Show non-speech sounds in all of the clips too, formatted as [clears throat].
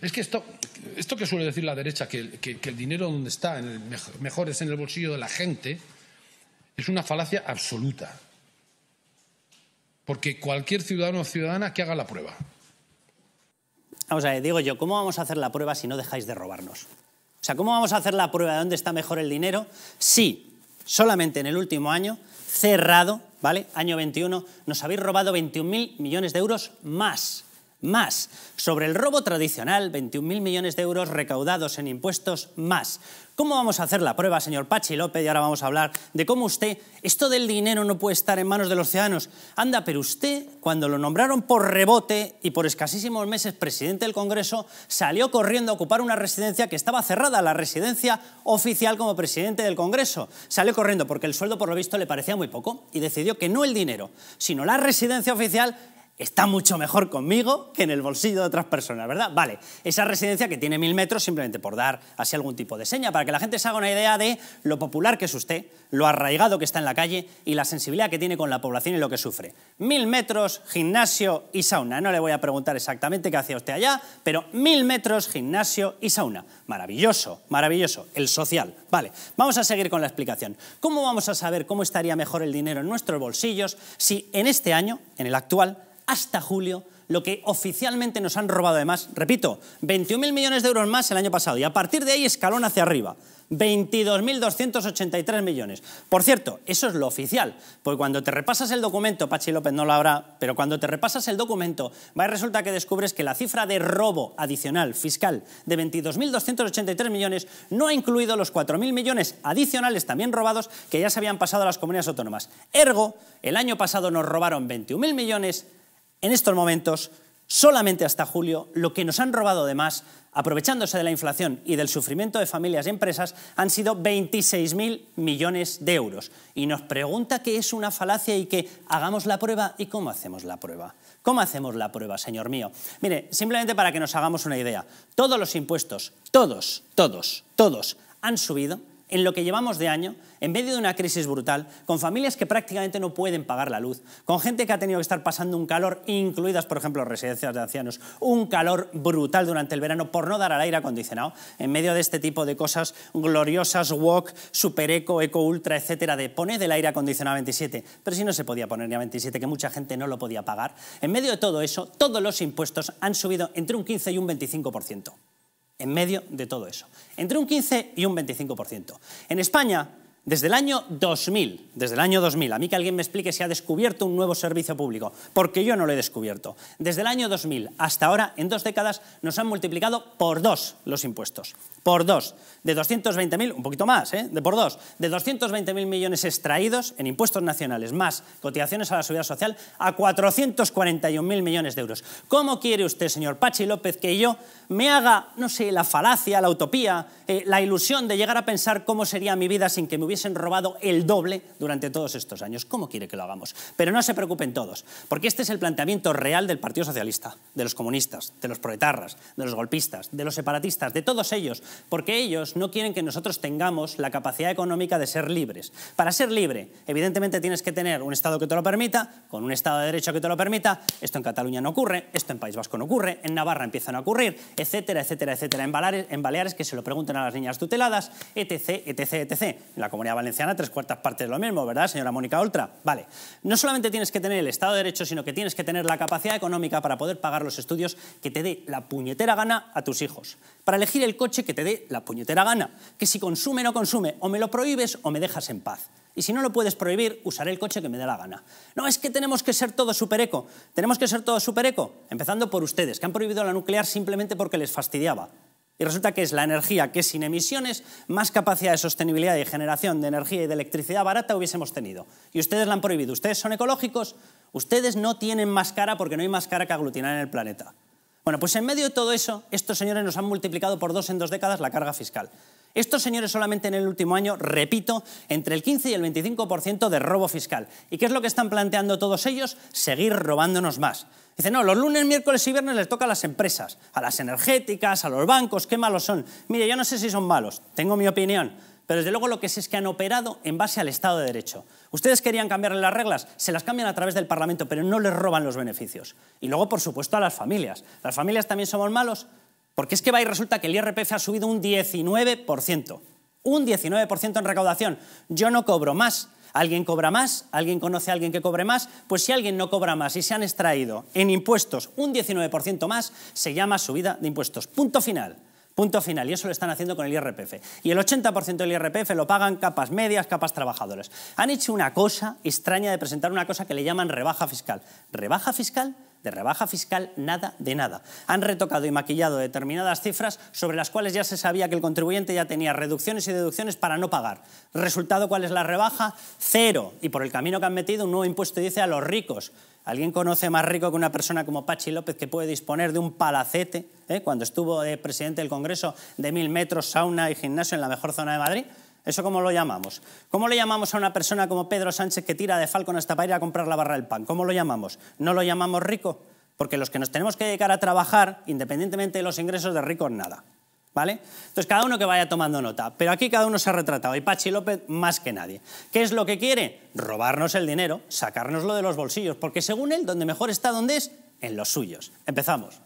Es que esto, esto que suele decir la derecha, que, el dinero donde está, mejor es en el bolsillo de la gente, es una falacia absoluta. Porque cualquier ciudadano o ciudadana que haga la prueba. Vamos a ver, digo yo, ¿cómo vamos a hacer la prueba si no dejáis de robarnos? O sea, ¿cómo vamos a hacer la prueba de dónde está mejor el dinero si solamente en el último año, cerrado, ¿vale? Año 21, nos habéis robado 21.000 millones de euros más más. Sobre el robo tradicional, 21.000 millones de euros recaudados en impuestos más. ¿Cómo vamos a hacer la prueba, señor Pachi López? Y ahora vamos a hablar de cómo usted, esto del dinero no puede estar en manos de los ciudadanos. Anda, pero usted, cuando lo nombraron por rebote y por escasísimos meses presidente del Congreso, salió corriendo a ocupar una residencia que estaba cerrada, la residencia oficial como presidente del Congreso. Salió corriendo porque el sueldo, por lo visto, le parecía muy poco y decidió que no el dinero, sino la residencia oficial está mucho mejor conmigo que en el bolsillo de otras personas, ¿verdad? Vale, esa residencia que tiene mil metros, simplemente por dar así algún tipo de seña, para que la gente se haga una idea de lo popular que es usted, lo arraigado que está en la calle y la sensibilidad que tiene con la población y lo que sufre. Mil metros, gimnasio y sauna. No le voy a preguntar exactamente qué hacía usted allá, pero mil metros, gimnasio y sauna. Maravilloso, maravilloso. El social. Vale, vamos a seguir con la explicación. ¿Cómo vamos a saber cómo estaría mejor el dinero en nuestros bolsillos si en este año, en el actual, hasta julio lo que oficialmente nos han robado. Además, repito, 21.000 millones de euros más el año pasado y a partir de ahí escalón hacia arriba. 22.283 millones. Por cierto, eso es lo oficial, porque cuando te repasas el documento, Pachi López no lo habrá, pero cuando te repasas el documento, va resulta que descubres que la cifra de robo adicional fiscal de 22.283 millones no ha incluido los 4.000 millones adicionales también robados que ya se habían pasado a las comunidades autónomas. Ergo, el año pasado nos robaron 21.000 millones en estos momentos, solamente hasta julio, lo que nos han robado de más, aprovechándose de la inflación y del sufrimiento de familias y empresas, han sido 26.000 millones de euros. Y nos pregunta que es una falacia y que hagamos la prueba. ¿Y cómo hacemos la prueba? ¿Cómo hacemos la prueba, señor mío? Mire, simplemente para que nos hagamos una idea, todos los impuestos, todos, todos, todos, han subido en lo que llevamos de año, en medio de una crisis brutal, con familias que prácticamente no pueden pagar la luz, con gente que ha tenido que estar pasando un calor, incluidas, por ejemplo, residencias de ancianos, un calor brutal durante el verano por no dar al aire acondicionado, en medio de este tipo de cosas gloriosas, walk, super eco, eco ultra, etcétera, de poner el aire acondicionado a 27, pero si no se podía poner ni a 27, que mucha gente no lo podía pagar, en medio de todo eso, todos los impuestos han subido entre un 15 y un 25% en medio de todo eso. Entre un 15 y un 25%. En España, desde el año 2000, desde el año 2000, a mí que alguien me explique si ha descubierto un nuevo servicio público, porque yo no lo he descubierto. Desde el año 2000 hasta ahora, en dos décadas, nos han multiplicado por dos los impuestos. Por dos. De 220.000, un poquito más, ¿eh? De por dos. De 220.000 millones extraídos en impuestos nacionales, más cotizaciones a la seguridad social, a 441.000 millones de euros. ¿Cómo quiere usted, señor Pachi López, que yo me haga, no sé, la falacia, la utopía, eh, la ilusión de llegar a pensar cómo sería mi vida sin que me hubiese han robado el doble durante todos estos años. ¿Cómo quiere que lo hagamos? Pero no se preocupen todos, porque este es el planteamiento real del Partido Socialista, de los comunistas, de los proletarras, de los golpistas, de los separatistas, de todos ellos, porque ellos no quieren que nosotros tengamos la capacidad económica de ser libres. Para ser libre, evidentemente tienes que tener un Estado que te lo permita, con un Estado de Derecho que te lo permita, esto en Cataluña no ocurre, esto en País Vasco no ocurre, en Navarra empiezan a ocurrir, etcétera, etcétera, etcétera, en Baleares, en Baleares que se lo pregunten a las niñas tuteladas, etc, etc, etc. En la comunidad Valenciana tres cuartas partes de lo mismo, ¿verdad, señora Mónica Oltra? Vale. No solamente tienes que tener el Estado de Derecho, sino que tienes que tener la capacidad económica para poder pagar los estudios que te dé la puñetera gana a tus hijos. Para elegir el coche que te dé la puñetera gana. Que si consume o no consume, o me lo prohíbes o me dejas en paz. Y si no lo puedes prohibir, usaré el coche que me dé la gana. No, es que tenemos que ser todos supereco. Tenemos que ser todos supereco. Empezando por ustedes, que han prohibido la nuclear simplemente porque les fastidiaba. Y resulta que es la energía que sin emisiones más capacidad de sostenibilidad y generación de energía y de electricidad barata hubiésemos tenido. Y ustedes la han prohibido. Ustedes son ecológicos, ustedes no tienen más cara porque no hay más cara que aglutinar en el planeta. Bueno, pues en medio de todo eso, estos señores nos han multiplicado por dos en dos décadas la carga fiscal. Estos señores solamente en el último año, repito, entre el 15 y el 25% de robo fiscal. ¿Y qué es lo que están planteando todos ellos? Seguir robándonos más. Dicen, no, los lunes, miércoles y viernes les toca a las empresas, a las energéticas, a los bancos, qué malos son. Mire, yo no sé si son malos, tengo mi opinión, pero desde luego lo que sé es que han operado en base al Estado de Derecho. Ustedes querían cambiarle las reglas, se las cambian a través del Parlamento, pero no les roban los beneficios. Y luego, por supuesto, a las familias. ¿Las familias también somos malos? Porque es que va y resulta que el IRPF ha subido un 19%. Un 19% en recaudación. Yo no cobro más. ¿Alguien cobra más? ¿Alguien conoce a alguien que cobre más? Pues si alguien no cobra más y se han extraído en impuestos un 19% más, se llama subida de impuestos. Punto final. Punto final. Y eso lo están haciendo con el IRPF. Y el 80% del IRPF lo pagan capas medias, capas trabajadores. Han hecho una cosa extraña de presentar una cosa que le llaman rebaja fiscal. ¿Rebaja fiscal? de rebaja fiscal, nada de nada. Han retocado y maquillado determinadas cifras sobre las cuales ya se sabía que el contribuyente ya tenía reducciones y deducciones para no pagar. Resultado, ¿cuál es la rebaja? Cero. Y por el camino que han metido, un nuevo impuesto dice a los ricos. ¿Alguien conoce más rico que una persona como Pachi López que puede disponer de un palacete, eh, cuando estuvo presidente del Congreso, de mil metros, sauna y gimnasio en la mejor zona de Madrid? ¿Eso cómo lo llamamos? ¿Cómo le llamamos a una persona como Pedro Sánchez que tira de Falcon hasta para ir a comprar la barra del pan? ¿Cómo lo llamamos? ¿No lo llamamos rico? Porque los que nos tenemos que dedicar a trabajar, independientemente de los ingresos de ricos, nada. ¿Vale? Entonces, cada uno que vaya tomando nota. Pero aquí cada uno se ha retratado, y Pachi López más que nadie. ¿Qué es lo que quiere? Robarnos el dinero, sacárnoslo de los bolsillos, porque según él, donde mejor está, donde es? En los suyos. Empezamos.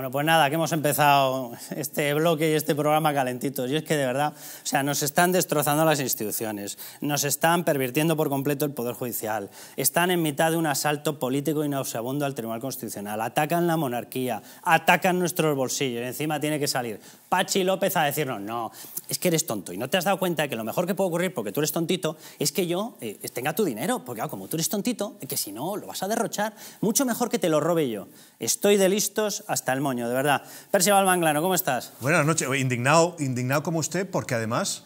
Bueno, pues nada, que hemos empezado este bloque y este programa calentitos. Y es que de verdad, o sea, nos están destrozando las instituciones, nos están pervirtiendo por completo el Poder Judicial, están en mitad de un asalto político y al Tribunal Constitucional, atacan la monarquía, atacan nuestros bolsillos, encima tiene que salir Pachi López a decirnos, no, es que eres tonto y no te has dado cuenta de que lo mejor que puede ocurrir porque tú eres tontito es que yo eh, tenga tu dinero, porque como tú eres tontito, eh, que si no lo vas a derrochar, mucho mejor que te lo robe yo. Estoy de listos hasta el moño, de verdad. Percival Manglano, ¿cómo estás? Buenas noches, indignado, indignado como usted porque además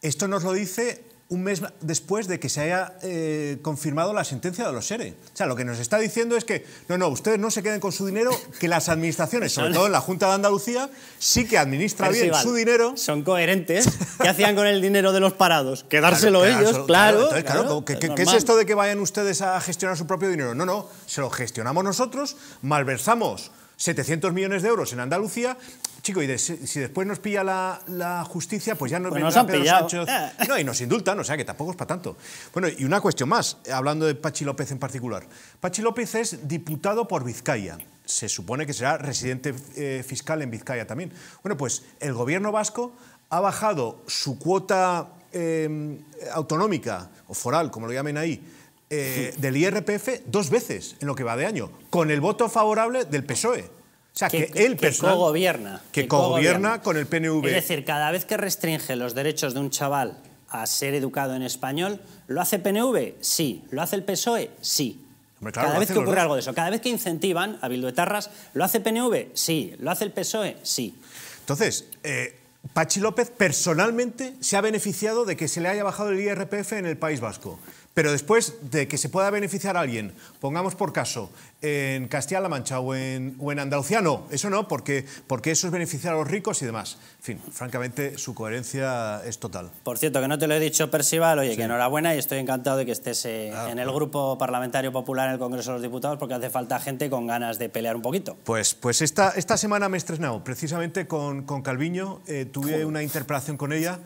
esto nos lo dice un mes después de que se haya eh, confirmado la sentencia de los SERE. O sea, lo que nos está diciendo es que, no, no, ustedes no se queden con su dinero, que las administraciones, sobre todo la Junta de Andalucía, sí que administra bien su dinero. Son coherentes. ¿Qué hacían con el dinero de los parados? Quedárselo ellos, claro. claro, ¿qué es esto de que vayan ustedes a gestionar su propio dinero? No, no, se lo gestionamos nosotros, malversamos 700 millones de euros en Andalucía. Chico, y si después nos pilla la, justicia, pues ya nos, pues nos han pillado. [laughs] No, y nos indultan, o sea que tampoco es para tanto. Bueno, y una cuestión más, hablando de Pachi López en particular. Pachi López es diputado por Vizcaya. Se supone que será residente eh, fiscal en Vizcaya también. Bueno, pues el gobierno vasco ha bajado su cuota em, autonómica o foral, como lo llamen ahí, eh, del IRPF dos veces en lo que va de año, con el voto favorable del PSOE. O sea, que, el PSOE que e gobierna Que con el PNV. Es decir, cada vez que restringe los derechos de un chaval a ser educado en español, ¿lo hace PNV? Sí. ¿Lo hace el PSOE? Sí. cada vez que ocurre algo de eso, cada vez que incentivan a Etarras, ¿lo hace PNV? Sí. ¿Lo hace el PSOE? Sí. Entonces, eh, Pachi López personalmente se ha beneficiado de que se le haya bajado el IRPF en el País Vasco. Pero después de que se pueda beneficiar a alguien, pongamos por caso, en Castilla-La Mancha o en, Andalucía no, eso no, porque, porque eso es beneficiar a los ricos y demás. En fin, francamente, su coherencia es total. Por cierto, que no te lo he dicho, Percival, oye, que enhorabuena y estoy encantado de que estés eh, ah, en el Grupo Parlamentario Popular en el Congreso de los Diputados porque hace falta gente con ganas de pelear un poquito. Pues, pues esta, esta semana me he estrenado, precisamente con, Calviño, eh, tuve una interpelación con ella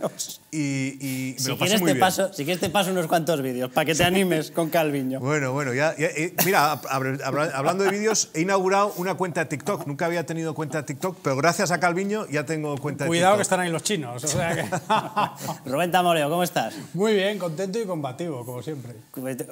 y, me si lo pasé si quieres te paso unos cuantos vídeos para que te animes con Calviño. Bueno, bueno, ya, eh, mira, habrá hablando de vídeos, he inaugurado una cuenta de TikTok. Nunca había tenido cuenta de TikTok, pero gracias a Calviño ya tengo cuenta de TikTok. Cuidado que están ahí los chinos. O [laughs] Moreo, ¿cómo estás? Muy bien, contento y combativo, como siempre.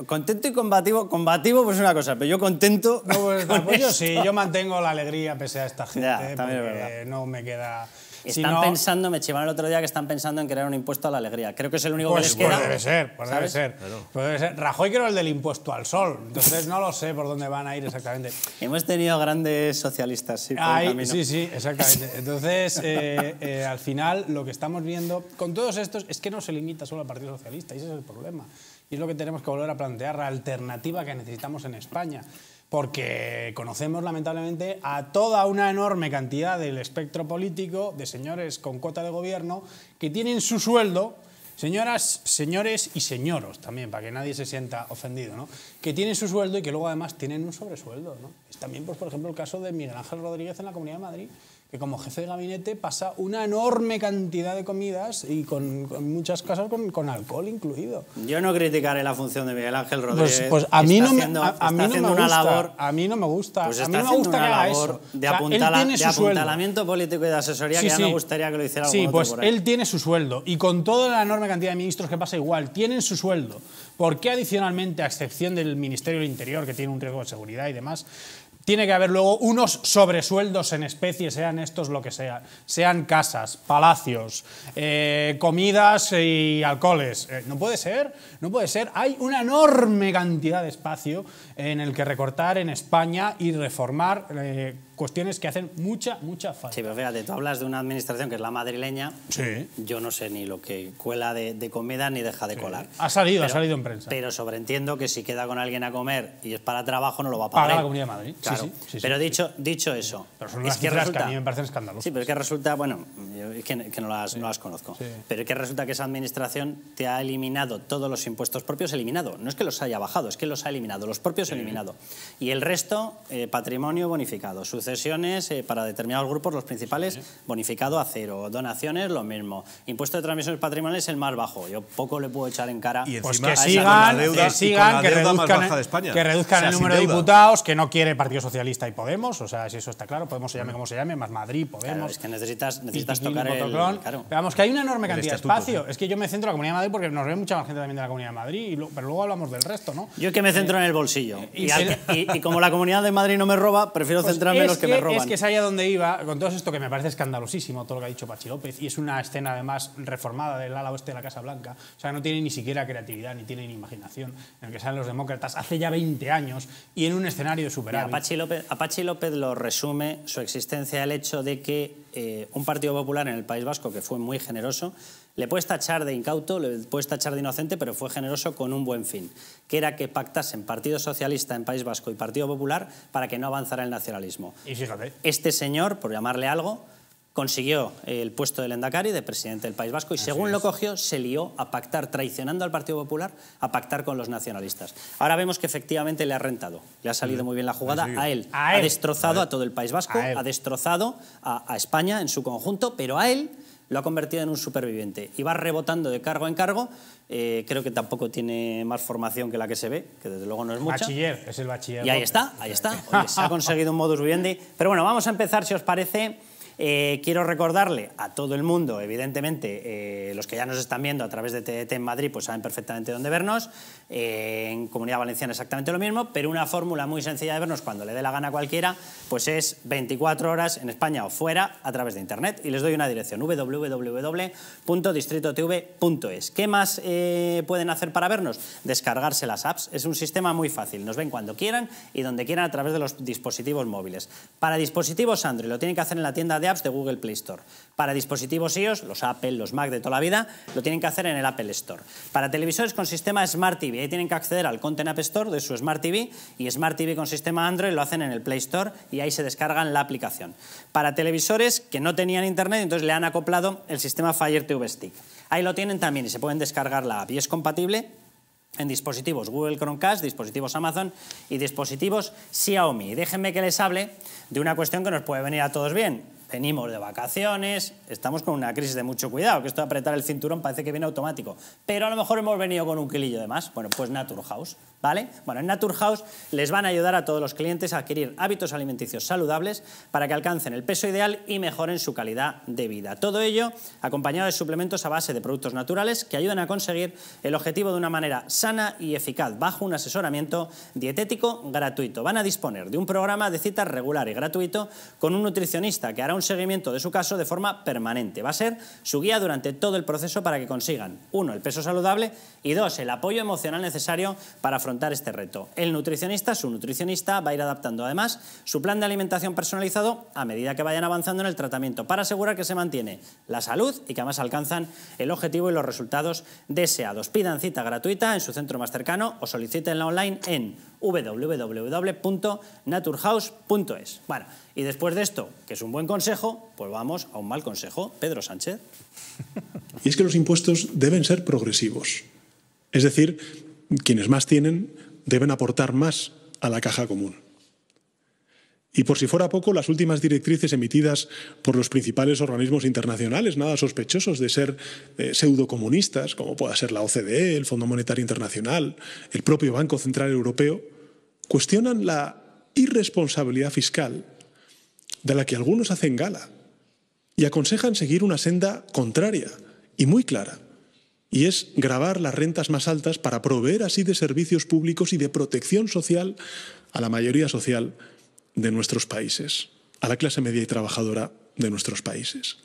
Contento y combativo. Combativo, pues una cosa, pero yo contento. No, pues, [laughs] pues yo sí, yo mantengo la alegría pese a esta gente. Ya, No me queda están pensando, me chivaron el otro día que están pensando en crear un impuesto a la alegría. Creo que es el único que pues les queda. Pues debe ser, pues debe ser. debe ser. Rajoy creo el del impuesto al sol, entonces no lo sé por dónde van a ir exactamente. Hemos tenido grandes socialistas, sí, por Sí, sí, exactamente. Entonces, eh, eh, al final, lo que estamos viendo con todos estos es que no se limita solo al Partido Socialista, y ese es el problema. Y es lo que tenemos que volver a plantear, la alternativa que necesitamos en España porque conocemos lamentablemente a toda una enorme cantidad del espectro político de señores con cuota de gobierno que tienen su sueldo, señoras, señores y señoros también, para que nadie se sienta ofendido, que tienen su sueldo y que luego además tienen un sobresueldo. ¿no? Es también, pues, por ejemplo, el caso de Miguel Ángel Rodríguez en la Comunidad de Madrid que como jefe de gabinete pasa una enorme cantidad de comidas y con, muchas casas con, alcohol incluido. Yo no criticaré la función de Miguel Ángel pues, Rodríguez. Pues, a mí no me, a, gusta. a mí no me gusta. Pues a De, apuntalamiento político y de asesoría que ya me gustaría que lo hiciera pues él tiene su sueldo. Y con toda la enorme cantidad de ministros que pasa igual, tienen su sueldo. ¿Por qué adicionalmente, a excepción del Ministerio del Interior, que tiene un riesgo de seguridad y demás, tiene que haber luego unos sobresueldos en especie, sean estos lo que sea, sean casas, palacios, eh, comidas y alcoholes. Eh, no puede ser, no puede ser. Hay una enorme cantidad de espacio en el que recortar en España y reformar. Eh, cuestiones que hacen mucha, mucha falta. Sí, pero fíjate, tú hablas de una administración que es la madrileña. Sí. Yo no sé ni lo que cuela de, comida ni deja de colar. Ha salido, ha salido en prensa. Pero sobreentiendo que si queda con alguien a comer y es para trabajo, no lo va a pagar. Para la Comunidad de Madrid. Claro. Sí, pero dicho, dicho eso. Pero son unas es que, resulta, a mí me parecen escandalosas. Sí, pero es que resulta, bueno, es que, no, las, no, las, conozco. Pero es que resulta que esa administración te ha eliminado todos los impuestos propios, eliminado. No es que los haya bajado, es que los ha eliminado, los propios eliminado. Y el resto, eh, patrimonio bonificado, sucede sesiones eh, para determinados grupos, los principales, bonificado a cero. Donaciones, lo mismo. Impuesto de transmisiones patrimoniales, el más bajo. Yo poco le puedo echar en cara. Y pues que sigan, que sigan, que reduzcan, el, número de diputados, que no quiere Partido Socialista y Podemos, o sea, si eso está claro, Podemos se llame mm. como se llame, más Madrid, Podemos. es que necesitas, necesitas tocar el, Vamos, que hay una enorme cantidad de espacio. Es que yo me centro en la Comunidad de Madrid porque nos ve mucha más gente también de la Comunidad de Madrid, pero luego hablamos del resto, ¿no? Yo es que me eh, centro en el bolsillo. Y, como la Comunidad de Madrid no me roba, prefiero pues centrarme en los que, Es que es allá donde iba, con todo esto que me parece escandalosísimo, todo lo que ha dicho Pachi López, y es una escena además reformada del ala oeste de la Casa Blanca, o sea, no tiene ni siquiera creatividad, ni tiene ni imaginación, en el que salen los demócratas hace ya 20 años y en un escenario superado. Apache López, Apache López lo resume su existencia al hecho de que eh, un Partido Popular en el País Vasco, que fue muy generoso, le puedes tachar de incauto, le puedes tachar de inocente, pero fue generoso con un buen fin, que era que pactasen Partido Socialista en País Vasco y Partido Popular para que no avanzara el nacionalismo. Y fíjate. Este señor, por llamarle algo, consiguió el puesto del Endacari, de presidente del País Vasco, y según lo cogió, se lió a pactar, traicionando al Partido Popular, a pactar con los nacionalistas. Ahora vemos que efectivamente le ha rentado, le ha salido mm. muy bien la jugada a él. Ha destrozado a, todo el País Vasco, ha destrozado a España en su conjunto, pero a él lo ha convertido en un superviviente y va rebotando de cargo en cargo. Eh, creo que tampoco tiene más formación que la que se ve, que desde luego no es mucha. Bachiller, es el bachiller. Y ahí está, ahí está. ha conseguido un modus vivendi. Pero bueno, vamos a empezar, si os parece. Eh, quiero recordarle a todo el mundo, evidentemente, eh, los que ya nos están viendo a través de TDT en Madrid, pues saben perfectamente dónde vernos, eh, en Comunidad Valenciana exactamente lo mismo, pero una fórmula muy sencilla de vernos cuando le dé la gana a cualquiera, pues es 24 horas en España o fuera a través de Internet. Y les doy una dirección, www.distritotv.es. ¿Qué más eh, pueden hacer para vernos? Descargarse las apps. Es un sistema muy fácil. Nos ven cuando quieran y donde quieran a través de los dispositivos móviles. Para dispositivos Android lo tienen que hacer en la tienda de apps de Google Play Store. Para dispositivos iOS, los Apple, los Mac de toda la vida, lo tienen que hacer en el Apple Store. Para televisores con sistema Smart TV ahí tienen que acceder al Content App Store de su Smart TV y Smart TV con sistema Android lo hacen en el Play Store y ahí se descargan la aplicación. Para televisores que no tenían internet, entonces le han acoplado el sistema Fire TV Stick. Ahí lo tienen también y se pueden descargar la app y es compatible en dispositivos Google Chromecast, dispositivos Amazon y dispositivos Xiaomi. déjenme que les hable de una cuestión que nos puede venir a todos bien, venimos de vacaciones, estamos con una crisis de mucho cuidado, que esto de apretar el cinturón parece que viene automático, pero a lo mejor hemos venido con un kilillo de más. Bueno, pues Naturhaus. House. Bueno, en Naturhaus les van a ayudar a todos los clientes a adquirir hábitos alimenticios saludables para que alcancen el peso ideal y mejoren su calidad de vida. Todo ello acompañado de suplementos a base de productos naturales que ayudan a conseguir el objetivo de una manera sana y eficaz, bajo un asesoramiento dietético gratuito. Van a disponer de un programa de citas regular y gratuito con un nutricionista que hará un seguimiento de su caso de forma permanente. Va a ser su guía durante todo el proceso para que consigan, uno, el peso saludable y dos, el apoyo emocional necesario para afrontar este reto. El nutricionista, su nutricionista, va a ir adaptando además su plan de alimentación personalizado a medida que vayan avanzando en el tratamiento para asegurar que se mantiene la salud y que además alcanzan el objetivo y los resultados deseados. Pidan cita gratuita en su centro más cercano o solicitenla online en www.naturhouse.es. Bueno, y después de esto, que es un buen consejo, pues vamos a un mal consejo, Pedro Sánchez. Y es que los impuestos deben ser progresivos. Es decir, quienes más tienen deben aportar más a la caja común. Y por si fuera poco, las últimas directrices emitidas por los principales organismos internacionales, nada sospechosos de ser eh, pseudocomunistas, como pueda ser la OCDE, el Fondo Monetario Internacional, el propio Banco Central Europeo, cuestionan la irresponsabilidad fiscal de la que algunos hacen gala y aconsejan seguir una senda contraria y muy clara y es grabar las rentas más altas para proveer así de servicios públicos y de protección social a la mayoría social de nuestros países, a la clase media y trabajadora de nuestros países.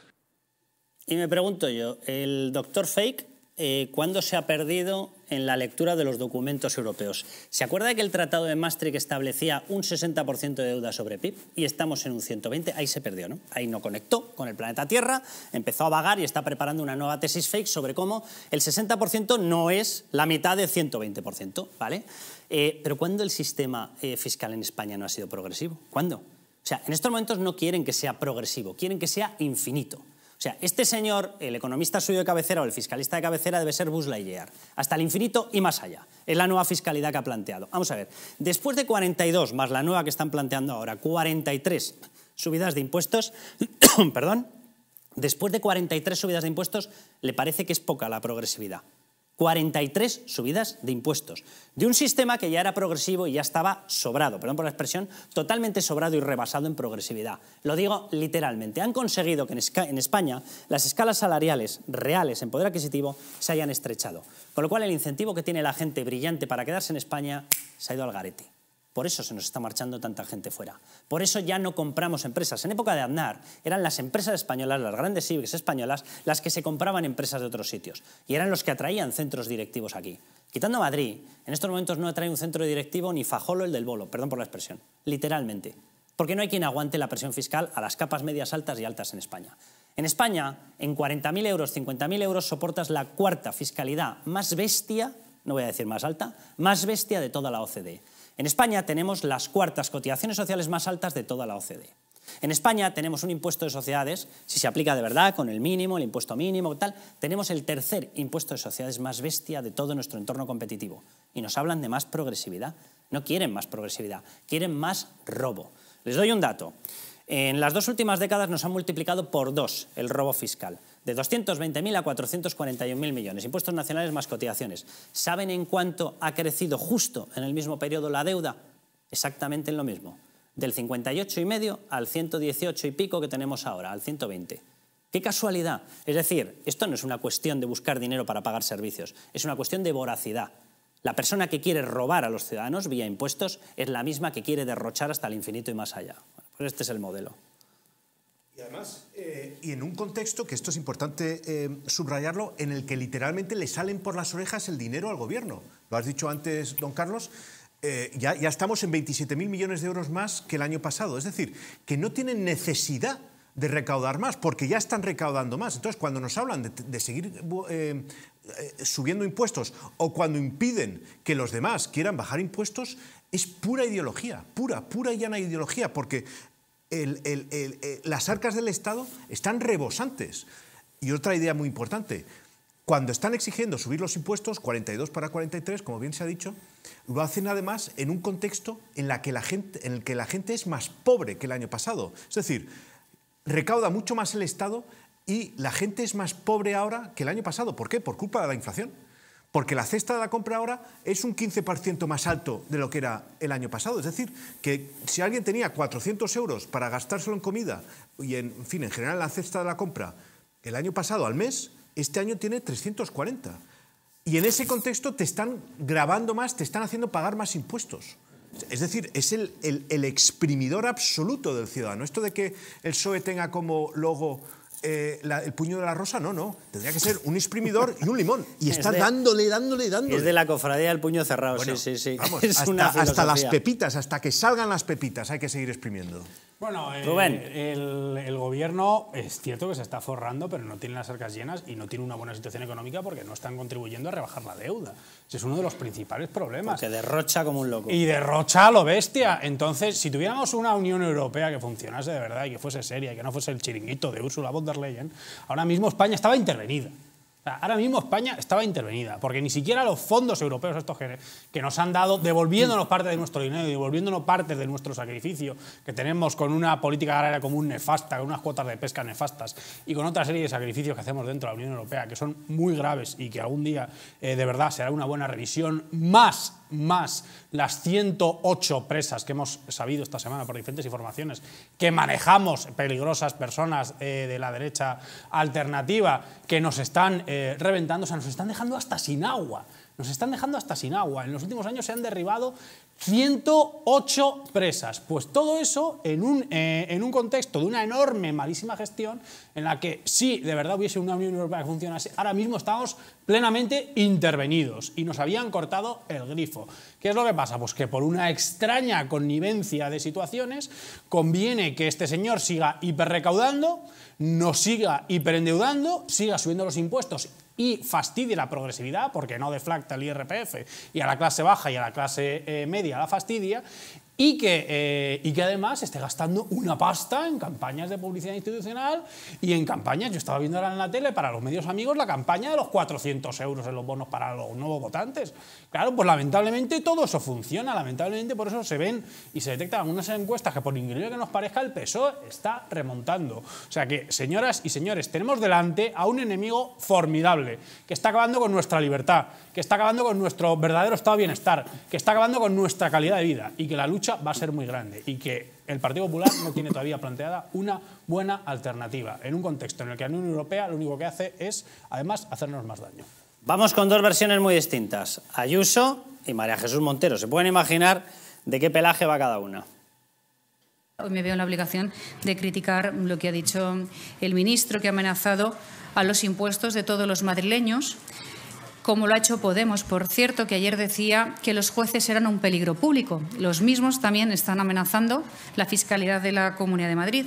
Y me pregunto yo, ¿el doctor Fake eh, cuándo se ha perdido en la lectura de los documentos europeos. ¿Se acuerda que el Tratado de Maastricht establecía un 60% de deuda sobre PIB y estamos en un 120%? Ahí se perdió, ¿no? Ahí no conectó con el planeta Tierra, empezó a vagar y está preparando una nueva tesis fake sobre cómo el 60% no es la mitad del 120%, ¿vale? Eh, pero ¿cuándo el sistema eh, fiscal en España no ha sido progresivo? ¿Cuándo? O sea, en estos momentos no quieren que sea progresivo, quieren que sea infinito. O sea, este señor, el economista suyo de cabecera o el fiscalista de cabecera debe ser Buslayer. hasta el infinito y más allá. Es la nueva fiscalidad que ha planteado. Vamos a ver, después de 42 más la nueva que están planteando ahora, 43 subidas de impuestos, [coughs] perdón, después de 43 subidas de impuestos le parece que es poca la progresividad. 43 subidas de impuestos, de un sistema que ya era progresivo y ya estaba sobrado, perdón por la expresión, totalmente sobrado y rebasado en progresividad. Lo digo literalmente, han conseguido que en España las escalas salariales reales en poder adquisitivo se hayan estrechado, con lo cual el incentivo que tiene la gente brillante para quedarse en España se ha ido al garete. Por eso se nos está marchando tanta gente fuera. Por eso ya no compramos empresas. En época de Aznar eran las empresas españolas, las grandes IBEX españolas, las que se compraban empresas de otros sitios. Y eran los que atraían centros directivos aquí. Quitando Madrid, en estos momentos no atrae un centro directivo ni Fajolo el del bolo, perdón por la expresión, literalmente. Porque no hay quien aguante la presión fiscal a las capas medias altas y altas en España. En España, en 40.000 euros, 50.000 euros, soportas la cuarta fiscalidad más bestia, no voy a decir más alta, más bestia de toda la OCDE. En España tenemos las cuartas cotizaciones sociales más altas de toda la OCDE. En España tenemos un impuesto de sociedades, si se aplica de verdad con el mínimo, el impuesto mínimo, tal, tenemos el tercer impuesto de sociedades más bestia de todo nuestro entorno competitivo. Y nos hablan de más progresividad. No quieren más progresividad, quieren más robo. Les doy un dato. En las dos últimas décadas nos han multiplicado por dos el robo fiscal de 220.000 a 441.000 millones, impuestos nacionales más cotizaciones. ¿Saben en cuánto ha crecido justo en el mismo periodo la deuda? Exactamente en lo mismo, del 58,5 al 118 y pico que tenemos ahora, al 120. ¡Qué casualidad! Es decir, esto no es una cuestión de buscar dinero para pagar servicios, es una cuestión de voracidad. La persona que quiere robar a los ciudadanos vía impuestos es la misma que quiere derrochar hasta el infinito y más allá. Pues este es el modelo. Y además, eh, y en un contexto, que esto es importante eh, subrayarlo, en el que literalmente le salen por las orejas el dinero al gobierno. Lo has dicho antes, don Carlos, eh, ya, estamos en 27.000 millones de euros más que el año pasado. Es decir, que no tienen necesidad de recaudar más, porque ya están recaudando más. Entonces, cuando nos hablan de, de seguir subiendo impuestos o cuando impiden que los demás quieran bajar impuestos, es pura ideología, pura, pura y llana ideología, porque eh, las arcas del Estado están rebosantes. Y otra idea muy importante, cuando están exigiendo subir los impuestos, 42 para 43, como bien se ha dicho, lo hacen además en un contexto en, la que la gente, en el que la gente es más pobre que el año pasado. Es decir, recauda mucho más el Estado y la gente es más pobre ahora que el año pasado. ¿Por qué? Por culpa de la inflación porque la cesta de la compra ahora es un 15% más alto de lo que era el año pasado. Es decir, que si alguien tenía 400 euros para gastárselo en comida y, en, fin, en general la cesta de la compra el año pasado al mes, este año tiene 340. Y en ese contexto te están grabando más, te están haciendo pagar más impuestos. Es decir, es el, el, el exprimidor absoluto del ciudadano. Esto de que el PSOE tenga como logo eh, el puño de la rosa, no, no. Tendría que ser un exprimidor y un limón. Y [laughs] está dándole, dándole, dándole. Es de la cofradía del puño cerrado, sí, sí, sí. [laughs] hasta las pepitas, hasta que salgan las pepitas, hay que seguir exprimiendo. Bueno, eh, El, gobierno es cierto que se está forrando, pero no tiene las arcas llenas y no tiene una buena situación económica porque no están contribuyendo a rebajar la deuda. Ese es uno de los principales problemas. Que derrocha como un loco. Y derrocha a lo bestia. Entonces, si tuviéramos una Unión Europea que funcionase de verdad y que fuese seria y que no fuese el chiringuito de Ursula von der Leyen, ahora mismo España estaba intervenida. Ahora mismo España estaba intervenida, porque ni siquiera los fondos europeos estos que, nos han dado, devolviéndonos parte de nuestro dinero, y devolviéndonos parte de nuestro sacrificio, que tenemos con una política agraria común nefasta, con unas cuotas de pesca nefastas y con otra serie de sacrificios que hacemos dentro de la Unión Europea, que son muy graves y que algún día eh, de verdad será una buena revisión más más las 108 presas que hemos sabido esta semana por diferentes informaciones que manejamos peligrosas personas eh, de la derecha alternativa que nos están eh, reventando, o sea, nos están dejando hasta sin agua. Nos están dejando hasta sin agua. En los últimos años se han derribado 108 presas. Pues todo eso en un, eh, en un contexto de una enorme, malísima gestión en la que si de verdad hubiese una Unión Europea que funcionase, ahora mismo estamos plenamente intervenidos y nos habían cortado el grifo. ¿Qué es lo que pasa? Pues que por una extraña connivencia de situaciones conviene que este señor siga hiperrecaudando, nos siga hiperendeudando, siga subiendo los impuestos y fastidia la progresividad, porque no deflacta el IRPF y a la clase baja y a la clase eh, media la fastidia, y que, eh, y que además esté gastando una pasta en campañas de publicidad institucional y en campañas, yo estaba viendo ahora en la tele para los medios amigos la campaña de los 400 euros en los bonos para los nuevos votantes. Claro, pues lamentablemente todo eso funciona, lamentablemente por eso se ven y se detectan unas encuestas que por increíble que nos parezca el peso está remontando. O sea que, señoras y señores, tenemos delante a un enemigo formidable que está acabando con nuestra libertad, que está acabando con nuestro verdadero estado de bienestar, que está acabando con nuestra calidad de vida y que la lucha va a ser muy grande y que el Partido Popular no tiene todavía planteada una buena alternativa en un contexto en el que la Unión Europea lo único que hace es, además, hacernos más daño. Vamos con dos versiones muy distintas. Ayuso y María Jesús Montero. ¿Se pueden imaginar de qué pelaje va cada una? Hoy me veo en la obligación de criticar lo que ha dicho el ministro, que ha amenazado a los impuestos de todos los madrileños como lo ha hecho Podemos, por cierto, que ayer decía que los jueces eran un peligro público. Los mismos también están amenazando la fiscalidad de la Comunidad de Madrid.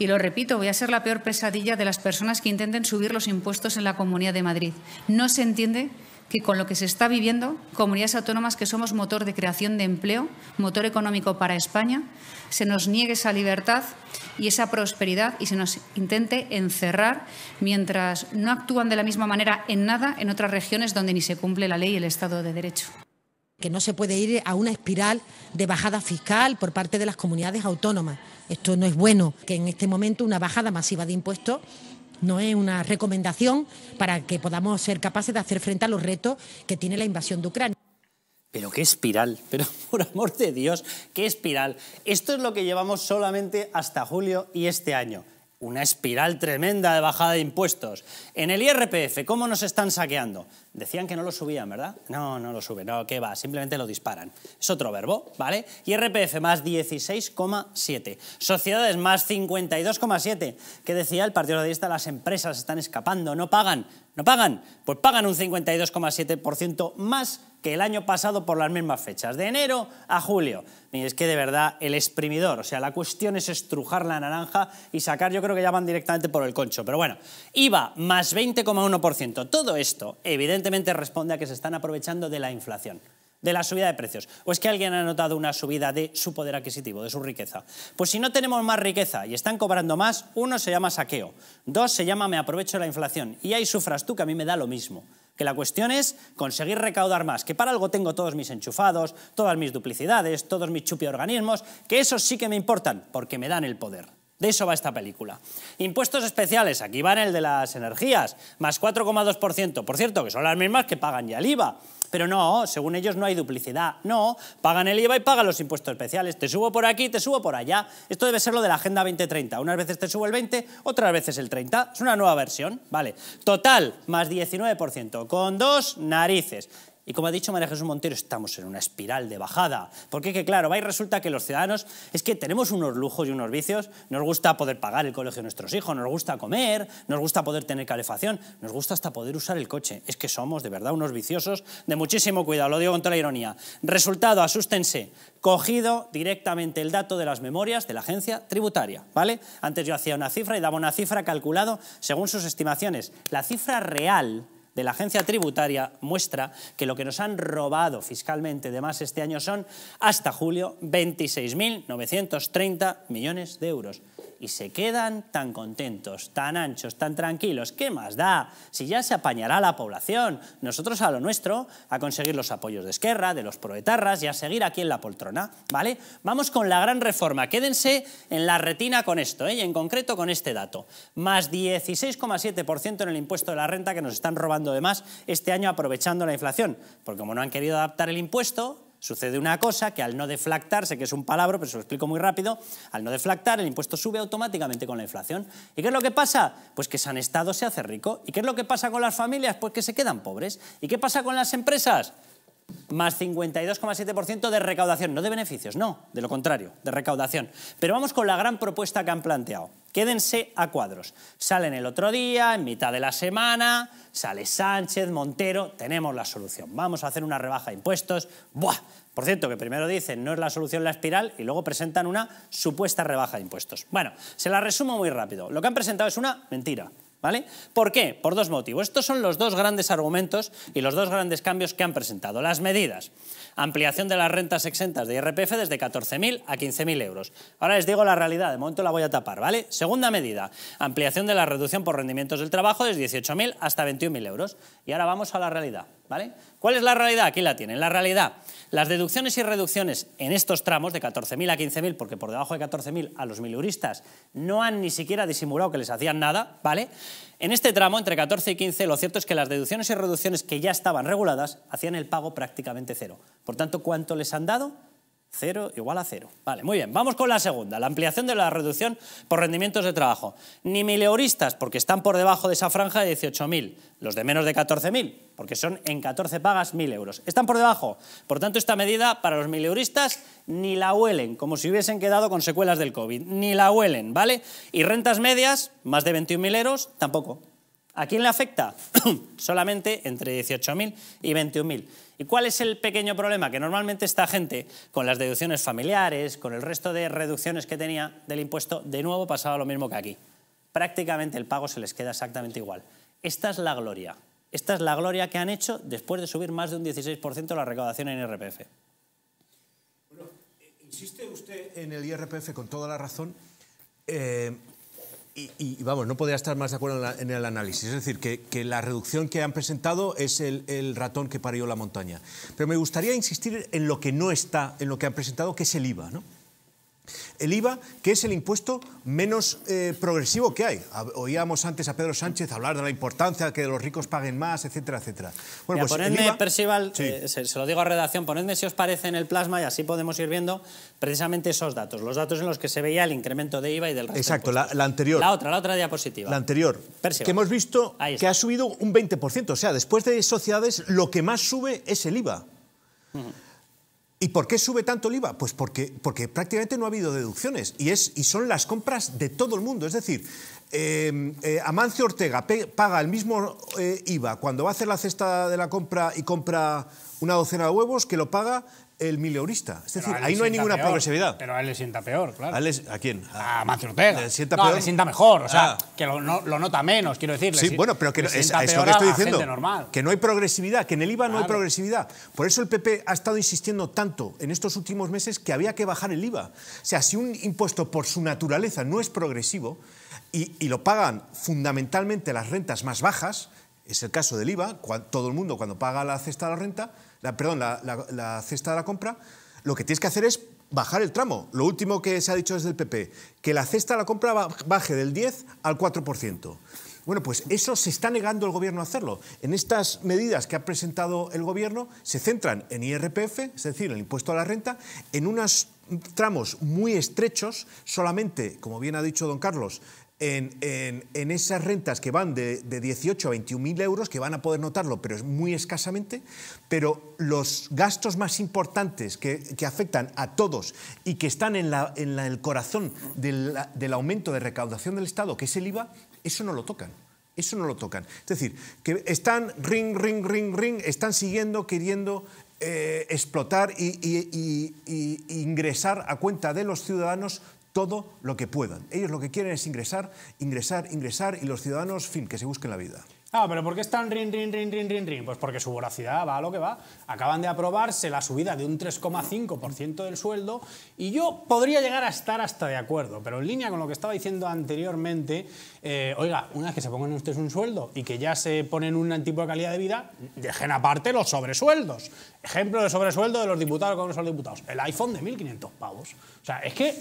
Y lo repito, voy a ser la peor pesadilla de las personas que intenten subir los impuestos en la Comunidad de Madrid. No se entiende que con lo que se está viviendo, comunidades autónomas que somos motor de creación de empleo, motor económico para España, se nos niegue esa libertad y esa prosperidad y se nos intente encerrar mientras no actúan de la misma manera en nada en otras regiones donde ni se cumple la ley y el Estado de Derecho que no se puede ir a una espiral de bajada fiscal por parte de las comunidades autónomas. Esto no es bueno, que en este momento una bajada masiva de impuestos no es una recomendación para que podamos ser capaces de hacer frente a los retos que tiene la invasión de Ucrania. Pero qué espiral, [laughs] pero por amor de Dios, qué espiral. Esto es lo que llevamos solamente hasta julio y este año. Una espiral tremenda de bajada de impuestos. En el IRPF, ¿cómo nos están saqueando? Decían que no lo subían, ¿verdad? No, no lo suben, no, ¿qué va? Simplemente lo disparan. Es otro verbo, ¿vale? IRPF más 16,7. Sociedades más 52,7. ¿Qué decía el Partido Socialista? Las empresas están escapando, no pagan, no pagan. Pues pagan un 52,7% más que el año pasado por las mismas fechas, de enero a julio. Y es que de verdad el exprimidor, o sea, la cuestión es estrujar la naranja y sacar, yo creo que ya van directamente por el concho, pero bueno, IVA más 20,1%. Todo esto evidentemente responde a que se están aprovechando de la inflación de la subida de precios. ¿O es que alguien ha notado una subida de su poder adquisitivo, de su riqueza? Pues si no tenemos más riqueza y están cobrando más, uno se llama saqueo, dos se llama me aprovecho de la inflación y ahí sufras tú que a mí me da lo mismo. Que la cuestión es conseguir recaudar más, que para algo tengo todos mis enchufados, todas mis duplicidades, todos mis chupiorganismos, que esos sí que me importan, porque me dan el poder. De eso va esta película. Impuestos especiales, aquí van el de las energías, más 4,2%, por cierto, que son las mismas que pagan ya el IVA. Pero no, según ellos no hay duplicidad. No, pagan el IVA y pagan los impuestos especiales. Te subo por aquí, te subo por allá. Esto debe ser lo de la Agenda 2030. Unas veces te subo el 20, otras veces el 30. Es una nueva versión, ¿vale? Total, más 19%. Con dos narices. Y como ha dicho María Jesús Montero, estamos en una espiral de bajada. Porque que claro, va resulta que los ciudadanos es que tenemos unos lujos y unos vicios, nos gusta poder pagar el colegio de nuestros hijos, nos gusta comer, nos gusta poder tener calefacción, nos gusta hasta poder usar el coche. Es que somos de verdad unos viciosos de muchísimo cuidado, lo digo con toda la ironía. Resultado, asústense, cogido directamente el dato de las memorias de la agencia tributaria, ¿vale? Antes yo hacía una cifra y daba una cifra calculado según sus estimaciones. La cifra real de la agencia tributaria muestra que lo que nos han robado fiscalmente de más este año son, hasta julio, 26.930 millones de euros. Y se quedan tan contentos, tan anchos, tan tranquilos. ¿Qué más da? Si ya se apañará la población, nosotros a lo nuestro, a conseguir los apoyos de Esquerra, de los proetarras y a seguir aquí en la poltrona, ¿vale? Vamos con la gran reforma. Quédense en la retina con esto, ¿eh? y en concreto con este dato. Más 16,7% en el impuesto de la renta que nos están robando además este año aprovechando la inflación, porque como no han querido adaptar el impuesto, sucede una cosa que al no deflactarse, que es un palabra, pero se lo explico muy rápido, al no deflactar el impuesto sube automáticamente con la inflación. ¿Y qué es lo que pasa? Pues que San Estado se hace rico. ¿Y qué es lo que pasa con las familias? Pues que se quedan pobres. ¿Y qué pasa con las empresas? Más 52,7% de recaudación, no de beneficios, no, de lo contrario, de recaudación. Pero vamos con la gran propuesta que han planteado. Quédense a cuadros. Salen el otro día, en mitad de la semana, sale Sánchez, Montero, tenemos la solución. Vamos a hacer una rebaja de impuestos. ¡Buah! Por cierto, que primero dicen no es la solución la espiral y luego presentan una supuesta rebaja de impuestos. Bueno, se la resumo muy rápido. Lo que han presentado es una mentira. ¿Vale? ¿Por qué? Por dos motivos. Estos son los dos grandes argumentos y los dos grandes cambios que han presentado. Las medidas ampliación de las rentas exentas de IRPF desde 14.000 a 15.000 euros. Ahora les digo la realidad, de momento la voy a tapar, ¿vale? Segunda medida, ampliación de la reducción por rendimientos del trabajo desde 18.000 hasta 21.000 euros. Y ahora vamos a la realidad, ¿vale? ¿Cuál es la realidad? Aquí la tienen. La realidad, las deducciones y reducciones en estos tramos de 14.000 a 15.000, porque por debajo de 14.000 a los miluristas no han ni siquiera disimulado que les hacían nada, ¿vale? En este tramo, entre 14 y 15, lo cierto es que las deducciones y reducciones que ya estaban reguladas hacían el pago prácticamente cero. Por tanto, ¿cuánto les han dado? Cero igual a cero. Vale, muy bien. Vamos con la segunda, la ampliación de la reducción por rendimientos de trabajo. Ni mileuristas, porque están por debajo de esa franja de 18.000. Los de menos de 14.000, porque son en 14 pagas 1.000 euros. Están por debajo. Por tanto, esta medida para los mileuristas ni la huelen, como si hubiesen quedado con secuelas del COVID. Ni la huelen, ¿vale? Y rentas medias, más de 21.000 euros, tampoco. ¿A quién le afecta? [clears throat] Solamente entre 18.000 y 21.000. ¿Y cuál es el pequeño problema? Que normalmente esta gente, con las deducciones familiares, con el resto de reducciones que tenía del impuesto, de nuevo pasaba lo mismo que aquí. Prácticamente el pago se les queda exactamente igual. Esta es la gloria. Esta es la gloria que han hecho después de subir más de un 16% la recaudación en IRPF. Bueno, eh, insiste usted en el IRPF con toda la razón. Eh, y, vamos, no podría estar más de acuerdo en, el análisis. Es decir, que, la reducción que han presentado es el, el, ratón que parió la montaña. Pero me gustaría insistir en lo que no está, en lo que han presentado, que es el IVA. ¿no? El IVA, que es el impuesto menos eh, progresivo que hay. Oíamos antes a Pedro Sánchez hablar de la importancia de que los ricos paguen más, etcétera, etcétera. Bueno, pues ponedme, Percival, eh, se, lo digo a redacción, ponedme si os parece en el plasma y así podemos ir viendo precisamente esos datos, los datos en los que se veía el incremento de IVA y del resto Exacto, la, la, anterior. La otra, la otra diapositiva. La anterior, que hemos visto que ha subido un 20%. O sea, después de sociedades, lo que más sube es el IVA. ¿Y por qué sube tanto el IVA? Pues porque, porque prácticamente no ha habido deducciones y, es, y son las compras de todo el mundo. Es decir, em, eh, Amancio Ortega paga el mismo eh, IVA cuando va a hacer la cesta de la compra y compra una docena de huevos que lo paga el mileurista. Es decir, ahí no hay ninguna progresividad. Pero a él le sienta peor, claro. ¿A, ¿a quién? A, a Le sienta le sienta mejor, o sea, ah. que lo, nota menos, quiero decir. Sí, bueno, pero que es, lo que estoy diciendo. Que no hay progresividad, que en el IVA no hay progresividad. Por eso el PP ha estado insistiendo tanto en estos últimos meses que había que bajar el IVA. O sea, si un impuesto por su naturaleza no es progresivo y, lo pagan fundamentalmente las rentas más bajas, es el caso del IVA, todo el mundo cuando paga la cesta de la renta, la, perdón, la, la cesta de la compra, lo que tienes que hacer es bajar el tramo. Lo último que se ha dicho desde el PP, que la cesta de la compra baje del 10 al 4%. Bueno, pues eso se está negando el gobierno a hacerlo. En estas medidas que ha presentado el gobierno se centran en IRPF, es decir, el impuesto a la renta, en unos tramos muy estrechos, solamente, como bien ha dicho don Carlos, en, esas rentas que van de, de 18 a 21.000 euros, que van a poder notarlo, pero es muy escasamente, pero los gastos más importantes que, afectan a todos y que están en, el corazón del, aumento de recaudación del Estado, que es el IVA, eso no lo tocan. Eso no lo tocan. Es decir, que están ring, ring, ring, ring, están siguiendo, queriendo eh, explotar e ingresar a cuenta de los ciudadanos todo lo que puedan. Ellos lo que quieren es ingresar, ingresar, ingresar y los ciudadanos, fin, que se busquen la vida. Ah, pero ¿por qué están rin, rin, rin, rin, rin, rin? Pues porque su voracidad va a lo que va. Acaban de aprobarse la subida de un 3,5% del sueldo y yo podría llegar a estar hasta de acuerdo, pero en línea con lo que estaba diciendo anteriormente, eh, oiga, una vez que se pongan ustedes un sueldo y que ya se ponen un tipo de calidad de vida, dejen aparte los sobresueldos. Ejemplo de sobresueldo de los diputados con los Diputados. El iPhone de 1.500 pavos. O sea, es que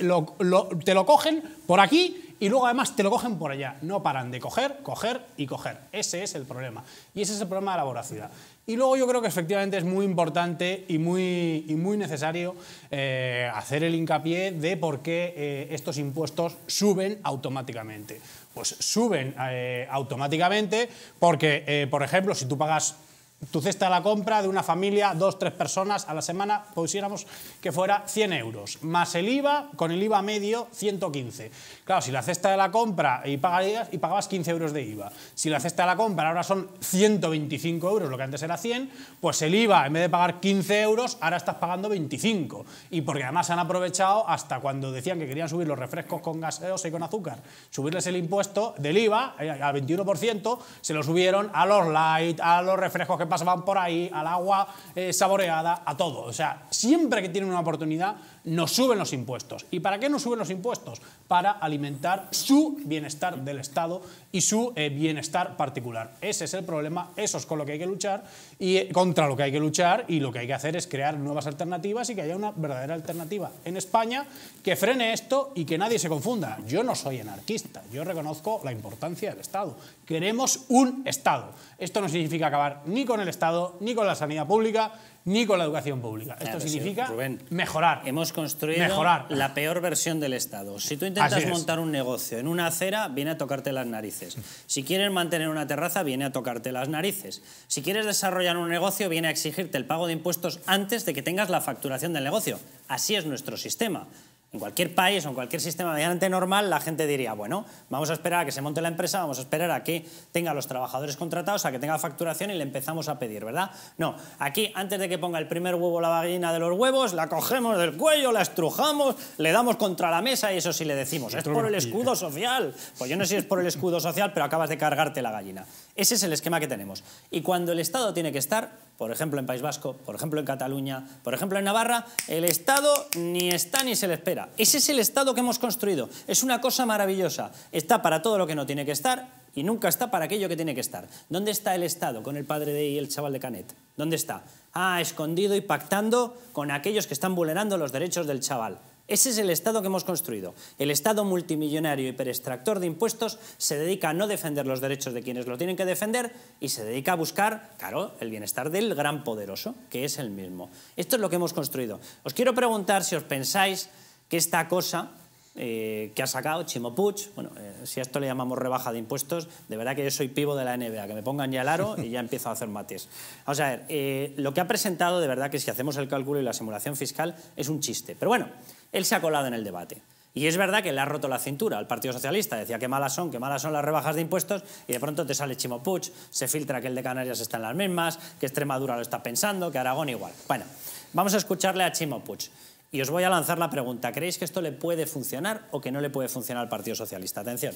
te lo cogen por aquí y luego además te lo cogen por allá. No paran de coger, coger y coger. Ese es el problema. Y ese es el problema de la voracidad. Y luego yo creo que efectivamente es muy importante y muy, muy necesario eh, hacer el hincapié de por qué eh, estos impuestos suben automáticamente. Pues suben eh, automáticamente porque, por ejemplo, si tú pagas tu cesta de la compra de una familia, dos, tres personas a la semana, pusiéramos que fuera 100 euros, más el IVA, con el IVA medio, 115. Claro, si la cesta de la compra y, pagarías, y pagabas 15 euros de IVA, si la cesta de la compra ahora son 125 euros, lo que antes era 100, pues el IVA, en vez de pagar 15 euros, ahora estás pagando 25. Y porque además han aprovechado hasta cuando decían que querían subir los refrescos con gaseos y con azúcar, subirles el impuesto del IVA eh, al 21%, se lo subieron a los light, a los refrescos que pasaban por ahí, al agua eh, saboreada, a todo. O sea, siempre que tienen una oportunidad nos suben los impuestos. ¿Y para qué nos suben los impuestos? Para alimentar su bienestar del Estado y su eh, bienestar particular. Ese es el problema, eso es con lo que hay que luchar y eh, contra lo que hay que luchar y lo que hay que hacer es crear nuevas alternativas y que haya una verdadera alternativa en España que frene esto y que nadie se confunda. Yo no soy anarquista, yo reconozco la importancia del Estado. Queremos un Estado. Esto no significa acabar ni con el Estado ni con la sanidad pública ni con la educación pública. Esto significa mejorar. Hemos construido mejorar. la peor versión del Estado. Si tú intentas montar un negocio en una acera, viene a tocarte las narices. Si quieres mantener una terraza, viene a tocarte las narices. Si quieres desarrollar un negocio, viene a exigirte el pago de impuestos antes de que tengas la facturación del negocio. Así es nuestro sistema. En cualquier país o en cualquier sistema mediante normal, la gente diría, bueno, vamos a esperar a que se monte la empresa, vamos a esperar a que tenga los trabajadores contratados, a que tenga facturación y le empezamos a pedir, ¿verdad? No, aquí antes de que ponga el primer huevo la gallina de los huevos, la cogemos del cuello, la estrujamos, le damos contra la mesa y eso sí le decimos, es por el escudo social. Pues yo no sé si es por el escudo social, pero acabas de cargarte la gallina. Ese es el esquema que tenemos. Y cuando el Estado tiene que estar, por ejemplo en País Vasco, por ejemplo en Cataluña, por ejemplo en Navarra, el Estado ni está ni se le espera. Ese es el Estado que hemos construido. Es una cosa maravillosa. Está para todo lo que no tiene que estar y nunca está para aquello que tiene que estar. ¿Dónde está el Estado con el padre de y el chaval de Canet? ¿Dónde está? Ah, escondido y pactando con aquellos que están vulnerando los derechos del chaval. Ese es el Estado que hemos construido. El Estado multimillonario y perextractor de impuestos se dedica a no defender los derechos de quienes lo tienen que defender y se dedica a buscar, claro, el bienestar del gran poderoso, que es el mismo. Esto es lo que hemos construido. Os quiero preguntar si os pensáis que esta cosa eh, que ha sacado Chimo Puig, bueno, eh, si a esto le llamamos rebaja de impuestos, de verdad que yo soy pivo de la NBA, que me pongan ya el aro y ya empiezo a hacer mates. Vamos a ver, eh, lo que ha presentado, de verdad que si hacemos el cálculo y la simulación fiscal, es un chiste. Pero bueno, él se ha colado en el debate. Y es verdad que le ha roto la cintura al Partido Socialista. Decía que malas son, que malas son las rebajas de impuestos y de pronto te sale Chimo Puig, se filtra que el de Canarias está en las mismas, que Extremadura lo está pensando, que Aragón igual. Bueno, vamos a escucharle a Chimo Puig. Y os voy a lanzar la pregunta, ¿creéis que esto le puede funcionar o que no le puede funcionar al Partido Socialista? Atención.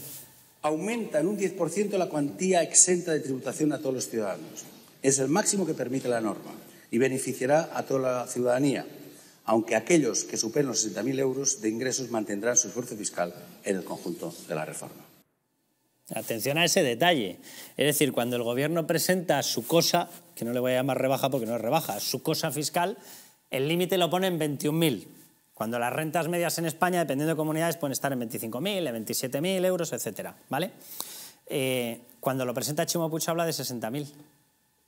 Aumenta en un 10% la cuantía exenta de tributación a todos los ciudadanos. Es el máximo que permite la norma y beneficiará a toda la ciudadanía, aunque aquellos que superen los 60.000 euros de ingresos mantendrán su esfuerzo fiscal en el conjunto de la reforma. Atención a ese detalle. Es decir, cuando el Gobierno presenta su cosa, que no le voy a llamar rebaja porque no es rebaja, su cosa fiscal, el límite lo pone en 21.000, cuando las rentas medias en España, dependiendo de comunidades, pueden estar en 25.000, en 27.000 euros, etcétera, ¿vale? Eh, cuando lo presenta Chimo Puig habla de 60.000.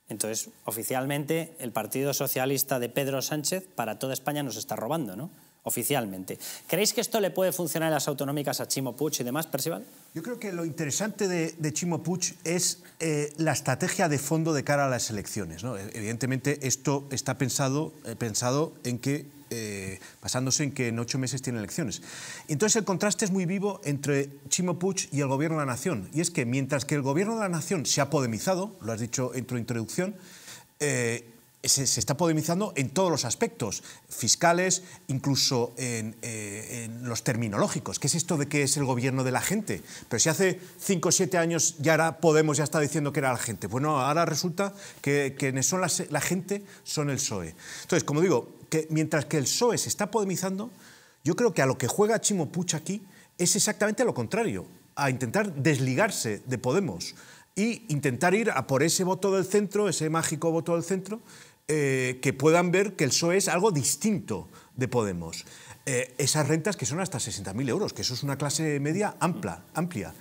Entonces, oficialmente, el Partido Socialista de Pedro Sánchez para toda España nos está robando, ¿no? oficialmente. ¿Creéis que esto le puede funcionar a las autonómicas a Chimo Puig y demás, Percival? Yo creo que lo interesante de, Chimo Puig es eh, la estrategia de fondo de cara a las elecciones. E-, evidentemente, esto está pensado, eh, pensado en que eh, basándose en que en ocho meses tiene elecciones. Entonces el contraste es muy vivo entre Chimo Puig y el Gobierno de la Nación. Y es que mientras que el Gobierno de la Nación se ha podemizado, lo has dicho en tu introducción, se, está podemizando en todos los aspectos, fiscales, incluso eh, en, los terminológicos. ¿Qué es esto de que es el gobierno de la gente? Pero si hace 5 o 7 años ya era Podemos ya está diciendo que era la gente. Bueno, ahora resulta que quienes son la gente son el PSOE. Entonces, como digo, que mientras que el PSOE se está podemizando, yo creo que a lo que juega Chimo Puch aquí es exactamente lo contrario, a intentar desligarse de Podemos y intentar ir a por ese voto del centro, ese mágico voto del centro, eh, que puedan ver que el PSOE es algo distinto de Podemos. Eh, esas rentas que son hasta 60.000 euros, que eso es una clase media amplia. amplia.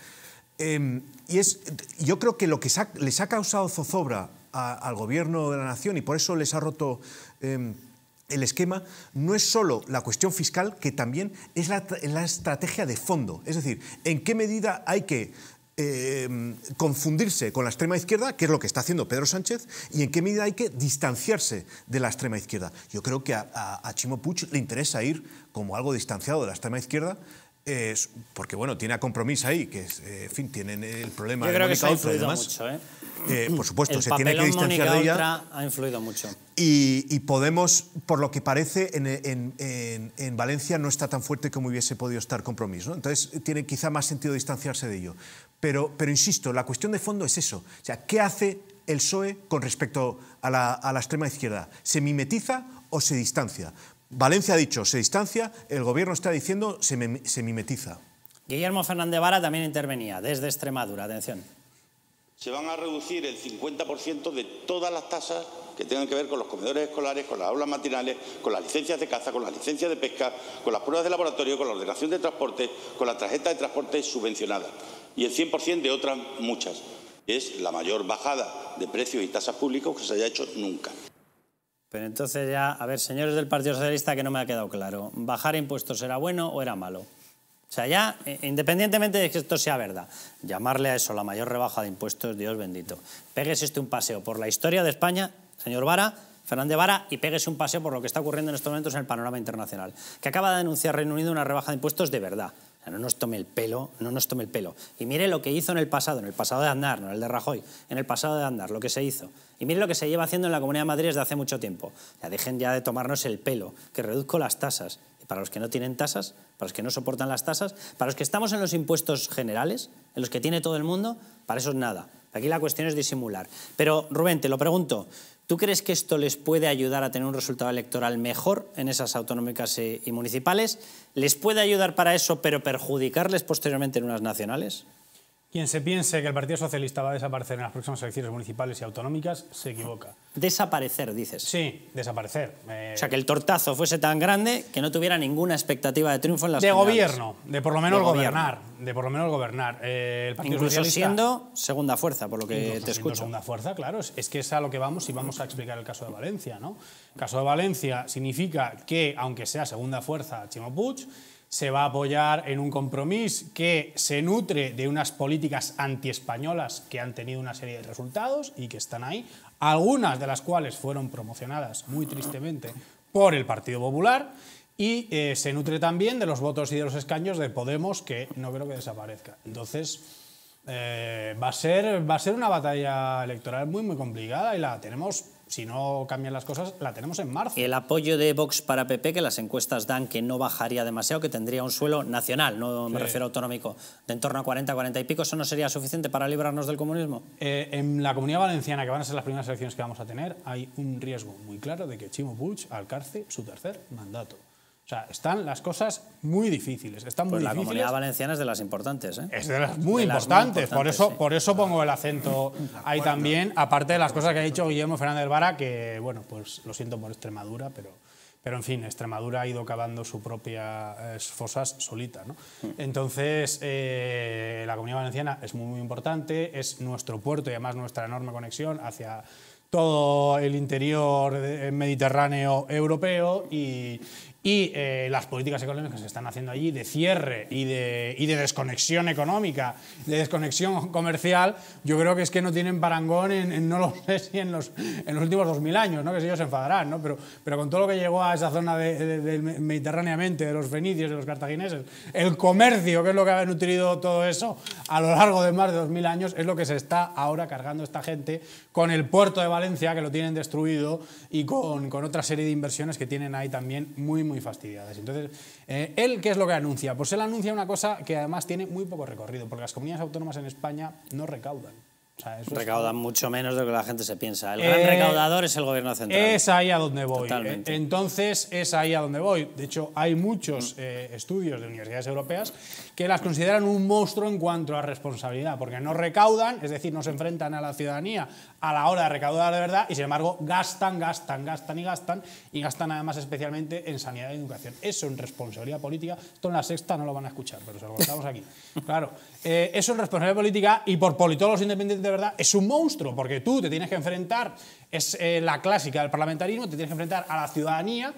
Em, y es, yo creo que lo que les ha causado zozobra al gobierno de la nación y por eso les ha roto em, el esquema, no es solo la cuestión fiscal, que también es la, estrategia de fondo. Es decir, en qué medida hay que Em, confundirse con la extrema izquierda, que es lo que está haciendo Pedro Sánchez, y en qué medida hay que distanciarse de la extrema izquierda. Yo creo que a, Chimo Puig le interesa ir como algo distanciado de la extrema izquierda, eh, porque bueno, tiene a compromiso ahí, que eh, fin, tienen el problema Yo creo de que y demás. Mucho, ¿eh? eh por supuesto, se tiene que distanciar de ella. ha influido mucho. Y, Podemos, por lo que parece, en, Valencia no está tan fuerte como hubiese podido estar compromiso. Entonces, tiene quizá más sentido distanciarse de ello. Pero, insisto, la cuestión de fondo es eso. O sea, ¿qué hace el PSOE con respecto a la, extrema izquierda? ¿Se mimetiza o se distancia? Valencia ha dicho, se distancia, el gobierno está diciendo, se, mimetiza. Guillermo Fernández Vara también intervenía desde Extremadura. Atención. Se van a reducir el 50% de todas las tasas que tengan que ver con los comedores escolares, con las aulas matinales, con las licencias de caza, con las licencias de pesca, con las pruebas de laboratorio, con la ordenación de transporte, con la tarjeta de transporte subvencionada y el 100% de otras muchas. Es la mayor bajada de precios y tasas públicas que se haya hecho nunca. Pero entonces ya, a ver, señores del Partido Socialista, que no me ha quedado claro, ¿bajar impuestos era bueno o era malo? O sea, ya, eh, independientemente de que esto sea verdad, llamarle a eso la mayor rebaja de impuestos, Dios bendito. péguese este un paseo por la historia de España, señor Vara, Fernández Vara y péguese un paseo por lo que está ocurriendo en estos momentos en el panorama internacional, que acaba de anunciar Reino Unido una rebaja de impuestos de verdad no nos tome el pelo, no nos tome el pelo. Y mire lo que hizo en el pasado, en el pasado de Andar, no en el de Rajoy, en el pasado de Andar, lo que se hizo. Y mire lo que se lleva haciendo en la Comunidad de Madrid desde hace mucho tiempo. Ya dejen ya de tomarnos el pelo, que reduzco las tasas. Y para los que no tienen tasas, para los que no soportan las tasas, para los que estamos en los impuestos generales, en los que tiene todo el mundo, para eso es nada. Aquí la cuestión es disimular. Pero, Rubén, te lo pregunto, ¿Tú crees que esto les puede ayudar a tener un resultado electoral mejor en esas autonómicas y municipales? ¿Les puede ayudar para eso, pero perjudicarles posteriormente en unas nacionales? Quien se piense que el Partido Socialista va a desaparecer en las próximas elecciones municipales y autonómicas se equivoca. Desaparecer, dices. Sí, desaparecer. Eh. O sea, que el tortazo fuese tan grande que no tuviera ninguna expectativa de triunfo en las De gobierno, de por lo menos gobernar. Gobierno. De por lo menos gobernar. Eh, incluso siendo segunda fuerza, por lo que te escucho. segunda fuerza, claro. Es que es a lo que vamos y vamos a explicar el caso de Valencia. ¿no? El caso de Valencia significa que, aunque sea segunda fuerza Chimo Puig, se va a apoyar en un compromiso que se nutre de unas políticas antiespañolas que han tenido una serie de resultados y que están ahí, algunas de las cuales fueron promocionadas muy tristemente por el Partido Popular y eh, se nutre también de los votos y de los escaños de Podemos que no creo que desaparezca. Entonces, eh, va, a ser, va a ser una batalla electoral muy, muy complicada y la tenemos si no cambian las cosas, la tenemos en marzo. El apoyo de Vox para PP, que las encuestas dan que no bajaría demasiado, que tendría un suelo nacional, no me refiero a autonómico, de en torno a 40, 40 y pico, ¿eso no sería suficiente para librarnos del comunismo? Eh, en la Comunidad Valenciana, que van a ser las primeras elecciones que vamos a tener, hay un riesgo muy claro de que Chimo Puig alcance su tercer mandato. O sea, están las cosas muy difíciles. Están pues la comunidad valenciana es de las importantes. ¿eh? Es de las muy, importantes. Por eso, por eso pongo el acento ahí también, aparte de las cosas que ha dicho Guillermo Fernández Vara, que, bueno, pues lo siento por Extremadura, pero, pero en fin, Extremadura ha ido cavando sus propias eh, fosas solita. ¿no? Entonces, eh, la comunidad valenciana es muy, muy importante, es nuestro puerto y además nuestra enorme conexión hacia todo el interior mediterráneo europeo y, y eh, las políticas económicas que se están haciendo allí de cierre y de, y de, desconexión económica, de desconexión comercial, yo creo que es que no tienen parangón en, no lo [laughs] sé en los, en los últimos 2.000 años, ¿no? que si ellos se enfadarán, ¿no? pero, pero con todo lo que llegó a esa zona mediterráneamente, de los fenicios, de los cartagineses, el comercio, que es lo que ha nutrido todo eso, a lo largo de más de 2.000 años, es lo que se está ahora cargando esta gente con el puerto de Valencia, que lo tienen destruido, y con, con otra serie de inversiones que tienen ahí también muy, muy muy fastidiadas. Entonces, eh, ¿él qué es lo que anuncia? Pues él anuncia una cosa que además tiene muy poco recorrido, porque las comunidades autónomas en España no recaudan. recaudan mucho menos de lo que la gente se piensa. El gran eh, recaudador es el gobierno central. Es ahí a donde voy. Eh, entonces, es ahí a donde voy. De hecho, hay muchos estudios de universidades europeas que las consideran un monstruo en cuanto a responsabilidad, porque no recaudan, es decir, no se enfrentan a la ciudadanía a la hora de recaudar de verdad y sin embargo gastan, gastan, gastan y gastan y gastan además especialmente en sanidad y educación. Eso en responsabilidad política, esto la sexta no lo van a escuchar, pero se lo contamos aquí. [laughs] Claro, eh, eso en responsabilidad política y por politólogos independientes de verdad es un monstruo porque tú te tienes que enfrentar, es eh, la clásica del parlamentarismo, te tienes que enfrentar a la ciudadanía,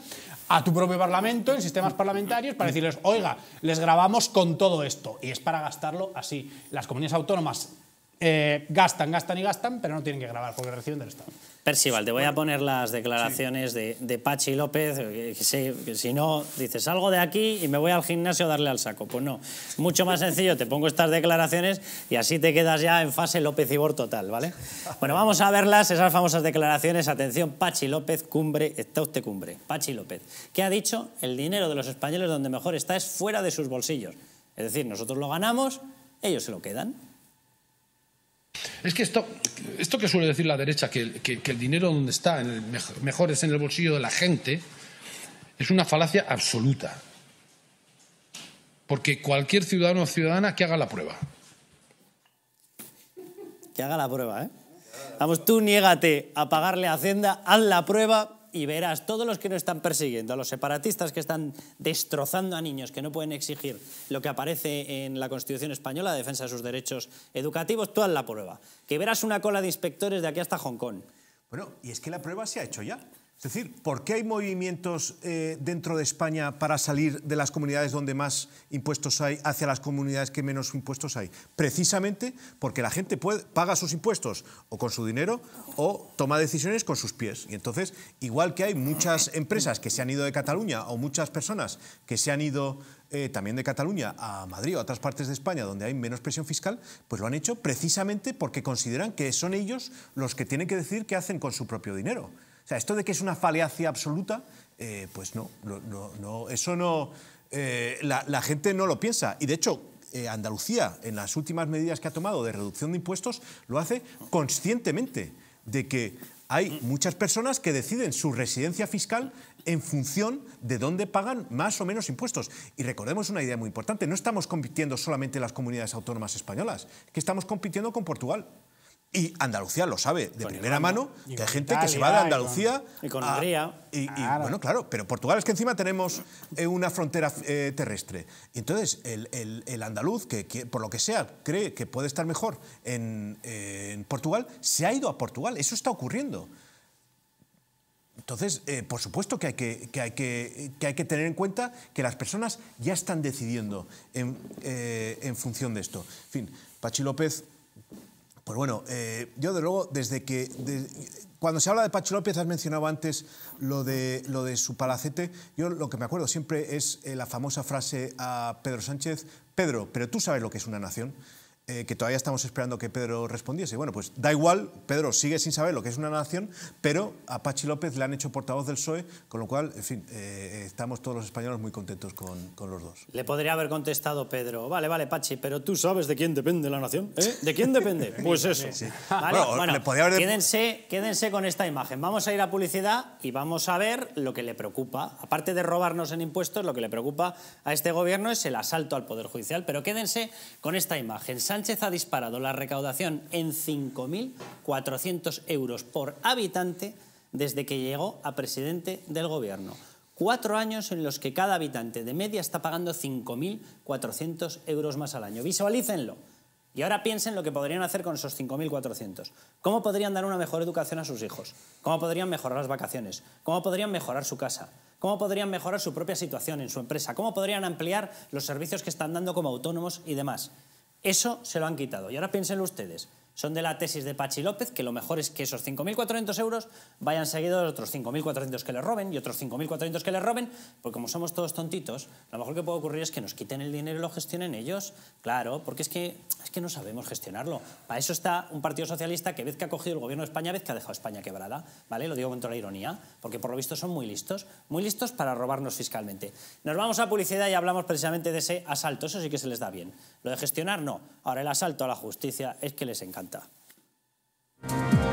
a tu propio parlamento, en sistemas parlamentarios, para decirles, oiga, les grabamos con todo esto y es para gastarlo así. Las comunidades autónomas eh, gastan, gastan y gastan, pero no tienen que grabar porque reciben del Estado. Percival, te voy a poner las declaraciones de, Pachi López, si, no, dices, salgo de aquí y me voy al gimnasio a darle al saco. Pues no, mucho más sencillo, te pongo estas declaraciones y así te quedas ya en fase López Bor total, ¿vale? Bueno, vamos a verlas, esas famosas declaraciones. Atención, Pachi López, cumbre, está usted cumbre. Pachi López, ¿qué ha dicho? El dinero de los españoles donde mejor está es fuera de sus bolsillos. Es decir, nosotros lo ganamos, ellos se lo quedan. Es que esto, esto que suele decir la derecha, que, el dinero donde está, mejor, es en el bolsillo de la gente, es una falacia absoluta. Porque cualquier ciudadano o ciudadana que haga la prueba. Que haga la prueba, ¿eh? Vamos, tú niégate a pagarle a Hacienda, haz la prueba y verás todos los que no están persiguiendo, a los separatistas que están destrozando a niños, que no pueden exigir lo que aparece en la Constitución Española, la defensa de sus derechos educativos, tú haz la prueba. Que verás una cola de inspectores de aquí hasta Hong Kong. Bueno, y es que la prueba se ha hecho ya. Es decir, ¿por qué hay movimientos eh, dentro de España para salir de las comunidades donde más impuestos hay hacia las comunidades que menos impuestos hay? Precisamente porque la gente paga sus impuestos o con su dinero o toma decisiones con sus pies. Y entonces, igual que hay muchas empresas que se han ido de Cataluña o muchas personas que se han ido eh, también de Cataluña a Madrid o a otras partes de España donde hay menos presión fiscal, pues lo han hecho precisamente porque consideran que son ellos los que tienen que decir qué hacen con su propio dinero. O sea, esto de que es una falacia absoluta, eh, pues no, no, eso no, eh, la, gente no lo piensa. Y de hecho, eh, Andalucía, en las últimas medidas que ha tomado de reducción de impuestos, lo hace conscientemente de que hay muchas personas que deciden su residencia fiscal en función de dónde pagan más o menos impuestos. Y recordemos una idea muy importante, no estamos compitiendo solamente las comunidades autónomas españolas, que estamos compitiendo con Portugal. Y Andalucía lo sabe de primera mano, que hay gente que se va de Andalucía. Y con, Y, bueno, claro, pero Portugal es que encima tenemos eh, una frontera eh, terrestre. entonces, el, andaluz, que, por lo que sea cree que puede estar mejor en, Portugal, se ha ido a Portugal. Eso está ocurriendo. Entonces, eh, por supuesto que hay que, hay que, hay que tener en cuenta que las personas ya están decidiendo en, en función de esto. En fin, Pachi López pues bueno, eh, yo de luego, desde que... cuando se habla de Pacho López, has mencionado antes lo de, lo de su palacete. Yo lo que me acuerdo siempre es eh, la famosa frase a Pedro Sánchez, Pedro, pero tú sabes lo que es una nación. Eh, que todavía estamos esperando que Pedro respondiese. Bueno, pues da igual, Pedro sigue sin saber lo que es una nación, pero a Pachi López le han hecho portavoz del PSOE, con lo cual, en fin, eh, estamos todos los españoles muy contentos con, los dos. Le podría haber contestado Pedro, vale, vale, Pachi, pero tú sabes de quién depende la nación, ¿eh? ¿De quién depende? [laughs] pues eso. bueno, quédense, quédense con esta imagen. Vamos a ir a publicidad y vamos a ver lo que le preocupa. Aparte de robarnos en impuestos, lo que le preocupa a este gobierno es el asalto al Poder Judicial, pero quédense con esta imagen. Sánchez ha disparado la recaudación en 5.400 euros por habitante desde que llegó a presidente del Gobierno. Cuatro años en los que cada habitante de media está pagando 5.400 euros más al año. Visualícenlo. Y ahora piensen lo que podrían hacer con esos 5.400. ¿Cómo podrían dar una mejor educación a sus hijos? ¿Cómo podrían mejorar las vacaciones? ¿Cómo podrían mejorar su casa? ¿Cómo podrían mejorar su propia situación en su empresa? ¿Cómo podrían ampliar los servicios que están dando como autónomos y demás? Eso se lo han quitado. Y ahora piénsenlo ustedes son de la tesis de Pachi López, que lo mejor es que esos 5.400 euros vayan seguidos de otros 5.400 que les roben y otros 5.400 que les roben, porque como somos todos tontitos, lo mejor que puede ocurrir es que nos quiten el dinero y lo gestionen ellos, claro, porque es que, es que no sabemos gestionarlo. Para eso está un partido socialista que vez que ha cogido el gobierno de España, vez que ha dejado España quebrada, ¿vale? Lo digo con toda la ironía, porque por lo visto son muy listos, muy listos para robarnos fiscalmente. Nos vamos a publicidad y hablamos precisamente de ese asalto, eso sí que se les da bien. Lo de gestionar, no. Ahora el asalto a la justicia es que les encanta. Encantada.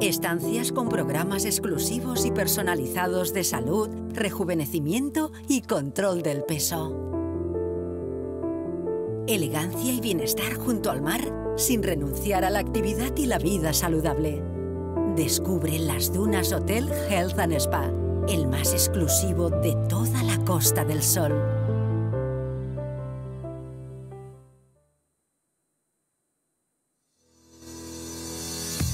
Estancias con programas exclusivos y personalizados de salud, rejuvenecimiento y control del peso. Elegancia y bienestar junto al mar sin renunciar a la actividad y la vida saludable. Descubre las Dunas Hotel Health Spa, el más exclusivo de toda la Costa del Sol.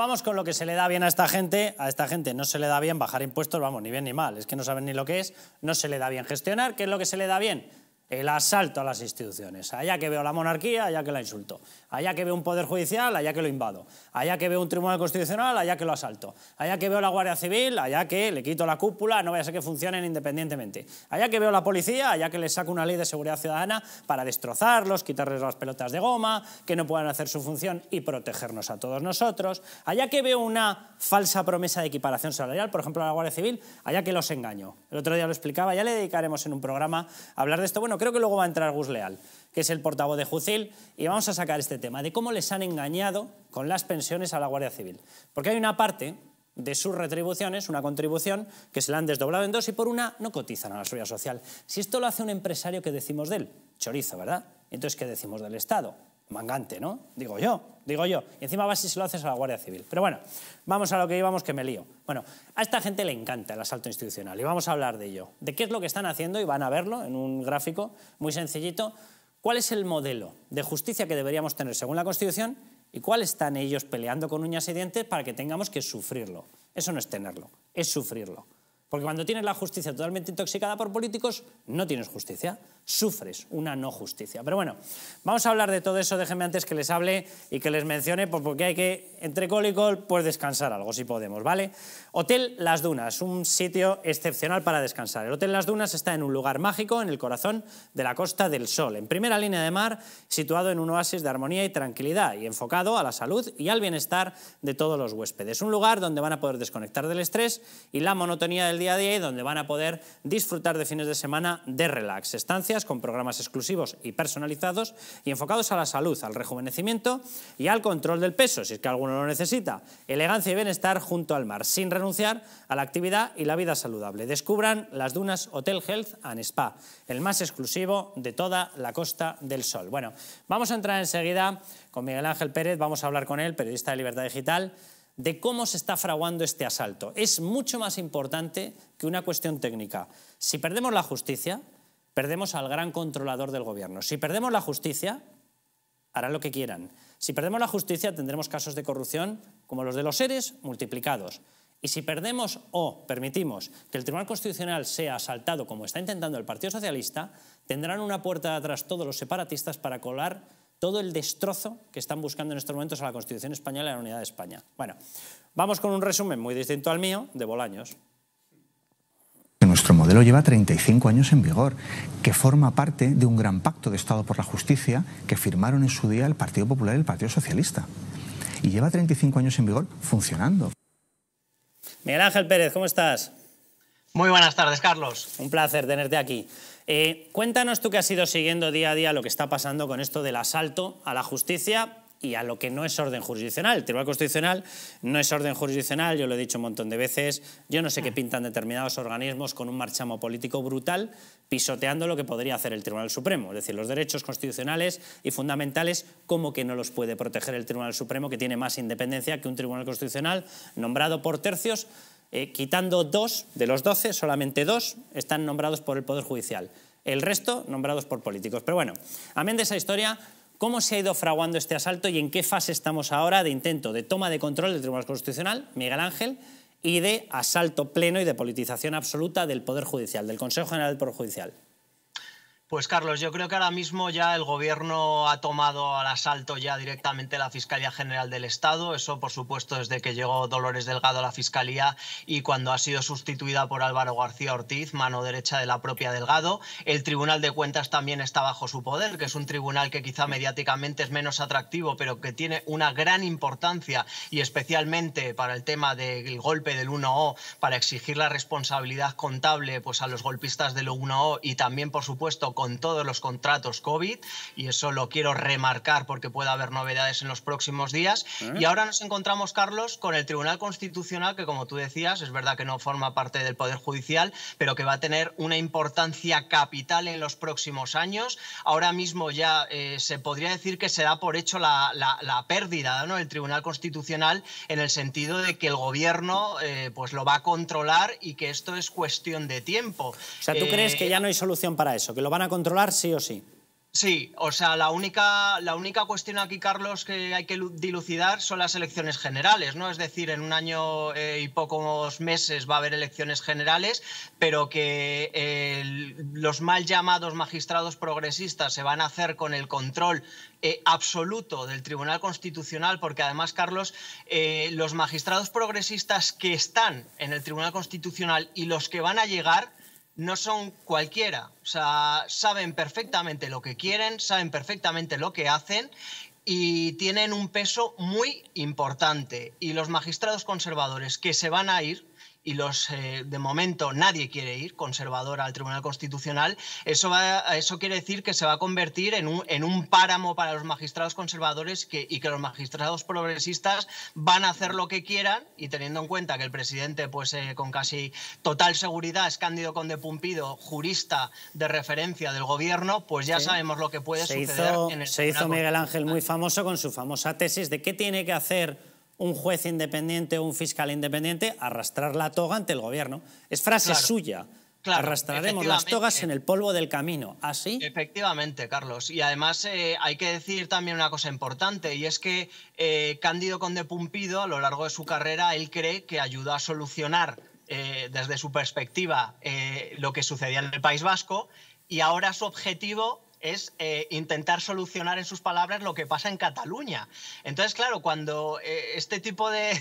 vamos con lo que se le da bien a esta gente. A esta gente no se le da bien bajar impuestos, vamos, ni bien ni mal. Es que no saben ni lo que es. No se le da bien gestionar. ¿Qué es lo que se le da bien? el asalto a las instituciones. Allá que veo la monarquía, allá que la insulto. Allá que veo un poder judicial, allá que lo invado. Allá que veo un tribunal constitucional, allá que lo asalto. Allá que veo la Guardia Civil, allá que le quito la cúpula, no vaya a ser que funcionen independientemente. Allá que veo la policía, allá que les saco una ley de seguridad ciudadana para destrozarlos, quitarles las pelotas de goma, que no puedan hacer su función y protegernos a todos nosotros. Allá que veo una falsa promesa de equiparación salarial, por ejemplo, a la Guardia Civil, allá que los engaño. El otro día lo explicaba, ya le dedicaremos en un programa a hablar de esto. Bueno, Creo que luego va a entrar Gus Leal, que es el portavoz de Jucil, y vamos a sacar este tema de cómo les han engañado con las pensiones a la Guardia Civil. Porque hay una parte de sus retribuciones, una contribución, que se la han desdoblado en dos y por una no cotizan a la seguridad social. Si esto lo hace un empresario, ¿qué decimos de él? Chorizo, ¿verdad? Entonces, ¿qué decimos del Estado? mangante, ¿no? Digo yo, digo yo. Y encima vas y se lo haces a la Guardia Civil. Pero bueno, vamos a lo que íbamos que me lío. Bueno, a esta gente le encanta el asalto institucional y vamos a hablar de ello. De qué es lo que están haciendo y van a verlo en un gráfico muy sencillito. ¿Cuál es el modelo de justicia que deberíamos tener según la Constitución y cuál están ellos peleando con uñas y dientes para que tengamos que sufrirlo? Eso no es tenerlo, es sufrirlo. Porque cuando tienes la justicia totalmente intoxicada por políticos, no tienes justicia, sufres una no justicia. Pero bueno, vamos a hablar de todo eso, déjenme antes que les hable y que les mencione, pues porque hay que, entre col y col, pues descansar algo, si podemos, ¿vale? Hotel Las Dunas, un sitio excepcional para descansar. El Hotel Las Dunas está en un lugar mágico, en el corazón de la Costa del Sol, en primera línea de mar, situado en un oasis de armonía y tranquilidad, y enfocado a la salud y al bienestar de todos los huéspedes. Un lugar donde van a poder desconectar del estrés y la monotonía del día a día y donde van a poder disfrutar de fines de semana de relax. Estancias con programas exclusivos y personalizados y enfocados a la salud, al rejuvenecimiento y al control del peso, si es que alguno lo necesita. Elegancia y bienestar junto al mar, sin renunciar a la actividad y la vida saludable. Descubran las dunas Hotel Health and Spa, el más exclusivo de toda la Costa del Sol. Bueno, vamos a entrar enseguida con Miguel Ángel Pérez, vamos a hablar con él, periodista de Libertad Digital de cómo se está fraguando este asalto. Es mucho más importante que una cuestión técnica. Si perdemos la justicia, perdemos al gran controlador del gobierno. Si perdemos la justicia, harán lo que quieran. Si perdemos la justicia, tendremos casos de corrupción como los de los seres multiplicados. Y si perdemos o permitimos que el Tribunal Constitucional sea asaltado como está intentando el Partido Socialista, tendrán una puerta de atrás todos los separatistas para colar todo el destrozo que están buscando en estos momentos a la Constitución española y a la unidad de España. Bueno, vamos con un resumen muy distinto al mío de Bolaños. Nuestro modelo lleva 35 años en vigor, que forma parte de un gran pacto de Estado por la justicia que firmaron en su día el Partido Popular y el Partido Socialista. Y lleva 35 años en vigor funcionando. Miguel Ángel Pérez, ¿cómo estás? Muy buenas tardes, Carlos. Un placer tenerte aquí. Eh, cuéntanos tú que has ido siguiendo día a día lo que está pasando con esto del asalto a la justicia y a lo que no es orden jurisdiccional. El Tribunal Constitucional no es orden jurisdiccional, yo lo he dicho un montón de veces, yo no sé qué pintan determinados organismos con un marchamo político brutal, pisoteando lo que podría hacer el Tribunal Supremo, es decir, los derechos constitucionales y fundamentales, ¿cómo que no los puede proteger el Tribunal Supremo, que tiene más independencia que un Tribunal Constitucional nombrado por tercios eh, quitando dos de los doce, solamente dos están nombrados por el Poder Judicial. El resto nombrados por políticos. Pero bueno, amén de esa historia, ¿cómo se ha ido fraguando este asalto y en qué fase estamos ahora de intento de toma de control del Tribunal Constitucional, Miguel Ángel, y de asalto pleno y de politización absoluta del Poder Judicial, del Consejo General del Poder Judicial? Pues Carlos, yo creo que ahora mismo ya el gobierno ha tomado al asalto ya directamente la Fiscalía General del Estado. Eso, por supuesto, desde que llegó Dolores Delgado a la Fiscalía y cuando ha sido sustituida por Álvaro García Ortiz, mano derecha de la propia Delgado. El Tribunal de Cuentas también está bajo su poder, que es un tribunal que quizá mediáticamente es menos atractivo, pero que tiene una gran importancia y especialmente para el tema del golpe del 1O, para exigir la responsabilidad contable pues, a los golpistas del 1O y también, por supuesto, con todos los contratos COVID y eso lo quiero remarcar porque puede haber novedades en los próximos días. ¿Eh? Y ahora nos encontramos, Carlos, con el Tribunal Constitucional que, como tú decías, es verdad que no forma parte del Poder Judicial, pero que va a tener una importancia capital en los próximos años. Ahora mismo ya eh, se podría decir que se da por hecho la, la, pérdida ¿no? del Tribunal Constitucional en el sentido de que el Gobierno eh, pues lo va a controlar y que esto es cuestión de tiempo. O sea, ¿tú crees que ya no hay solución para eso? Que lo van a controlar sí o sí. Sí, o sea, la única, la única cuestión aquí, Carlos, que hay que dilucidar son las elecciones generales, ¿no? Es decir, en un año eh, y pocos meses va a haber elecciones generales, pero que los mal llamados magistrados progresistas se van a hacer con el control eh, absoluto del Tribunal Constitucional, porque además, Carlos, eh, los magistrados progresistas que están en el Tribunal Constitucional y los que van a llegar no son cualquiera. O sea, saben perfectamente lo que quieren, saben perfectamente lo que hacen y tienen un peso muy importante. Y los magistrados conservadores que se van a ir y los eh, de momento nadie quiere ir conservador al Tribunal Constitucional, eso, eso quiere decir que se va a convertir en un, en un páramo para los magistrados conservadores que, y que los magistrados progresistas van a hacer lo que quieran y teniendo en cuenta que el presidente, pues eh, con casi total seguridad, es Cándido Conde Pumpido, jurista de referencia del gobierno, pues ya sabemos lo que puede suceder en el Se hizo Miguel Ángel muy famoso con su famosa tesis de qué tiene que hacer un juez independiente o un fiscal independiente arrastrar la toga ante el gobierno. Es frase suya. Arrastraremos las togas en el polvo del camino, así. ¿Ah, efectivamente, Carlos. Y además eh, hay que decir también una cosa importante, y es que eh, Cándido Conde Pumpido, a lo largo de su carrera, él cree que ayudó a solucionar eh, desde su perspectiva lo que sucedía en el País Vasco, y ahora su objetivo es eh, intentar solucionar en sus palabras lo que pasa en Cataluña. Entonces, claro, cuando eh, este tipo de,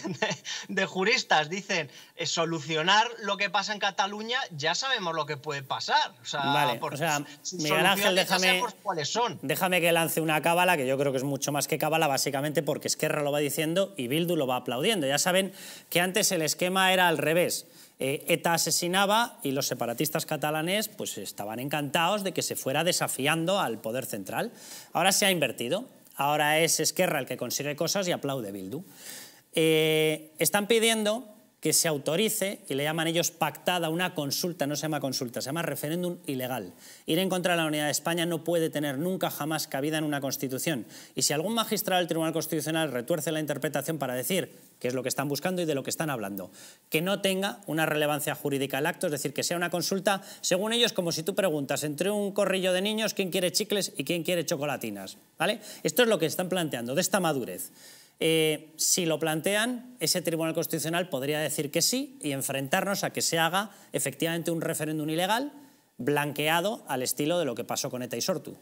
juristas dicen eh, solucionar lo que pasa en Cataluña, ya sabemos lo que puede pasar. O sea, por, o Miguel Ángel, déjame, déjame que lance una cábala, que yo creo que es mucho más que cábala, básicamente porque Esquerra lo va diciendo y Bildu lo va aplaudiendo. Ya saben que antes el esquema era al revés eh, ETA asesinaba y los separatistas catalanes pues, estaban encantados de que se fuera desafiando al poder central. Ahora se ha invertido. Ahora es Esquerra el que consigue cosas y aplaude Bildu. Eh, están pidiendo que se autorice, y le llaman ellos pactada una consulta, no se llama consulta, se llama referéndum ilegal. Ir en contra de la unidad de España no puede tener nunca jamás cabida en una constitución. Y si algún magistrado del Tribunal Constitucional retuerce la interpretación para decir qué es lo que están buscando y de lo que están hablando, que no tenga una relevancia jurídica el acto, es decir, que sea una consulta, según ellos, como si tú preguntas entre un corrillo de niños quién quiere chicles y quién quiere chocolatinas. ¿vale? Esto es lo que están planteando, de esta madurez. Eh, si lo plantean, ese Tribunal Constitucional podría decir que sí y enfrentarnos a que se haga efectivamente un referéndum ilegal blanqueado al estilo de lo que pasó con ETA y Sortu.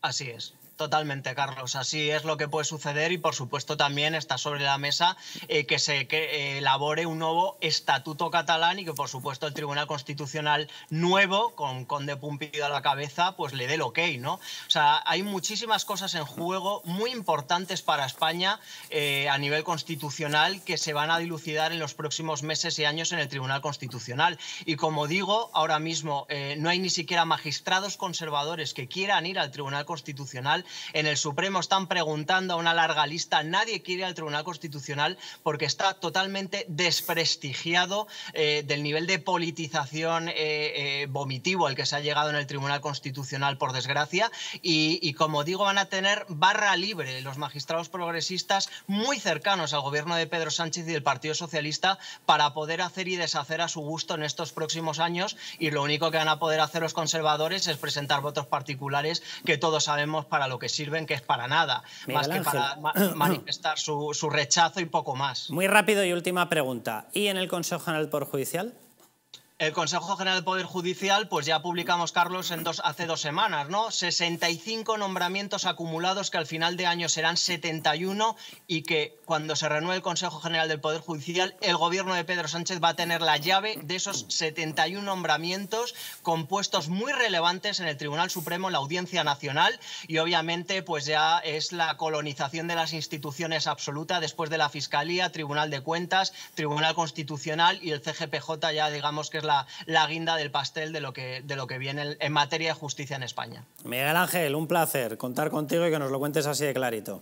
Así es. Totalmente, Carlos. Así es lo que puede suceder y, por supuesto, también está sobre la mesa eh, que se eh, elabore un nuevo estatuto catalán y que, por supuesto, el Tribunal Constitucional nuevo, con Conde Pumpido a la cabeza, pues le dé el ok, ¿no? O sea, hay muchísimas cosas en juego muy importantes para España eh, a nivel constitucional que se van a dilucidar en los próximos meses y años en el Tribunal Constitucional. Y, como digo, ahora mismo no hay ni siquiera magistrados conservadores que quieran ir al Tribunal Constitucional en el Supremo están preguntando a una larga lista. Nadie quiere al Tribunal Constitucional porque está totalmente desprestigiado eh, del nivel de politización eh, eh, vomitivo al que se ha llegado en el Tribunal Constitucional, por desgracia. Y, y, como digo, van a tener barra libre los magistrados progresistas muy cercanos al gobierno de Pedro Sánchez y del Partido Socialista para poder hacer y deshacer a su gusto en estos próximos años. Y lo único que van a poder hacer los conservadores es presentar votos particulares que todos sabemos para lo que sirven, que es para nada, más que para [clears throat] manifestar su, su rechazo y poco más. Muy rápido y última pregunta. ¿Y en el Consejo General por Judicial? El Consejo General del Poder Judicial, pues ya publicamos, Carlos, en dos, hace dos semanas, ¿no? 65 nombramientos acumulados que al final de año serán 71 y que cuando se renueve el Consejo General del Poder Judicial, el gobierno de Pedro Sánchez va a tener la llave de esos 71 nombramientos con puestos muy relevantes en el Tribunal Supremo, la Audiencia Nacional y obviamente pues ya es la colonización de las instituciones absoluta después de la Fiscalía, Tribunal de Cuentas, Tribunal Constitucional y el CGPJ ya digamos que es la la, guinda del pastel de lo que, de lo que viene en, materia de justicia en España. Miguel Ángel, un placer contar contigo y que nos lo cuentes así de clarito.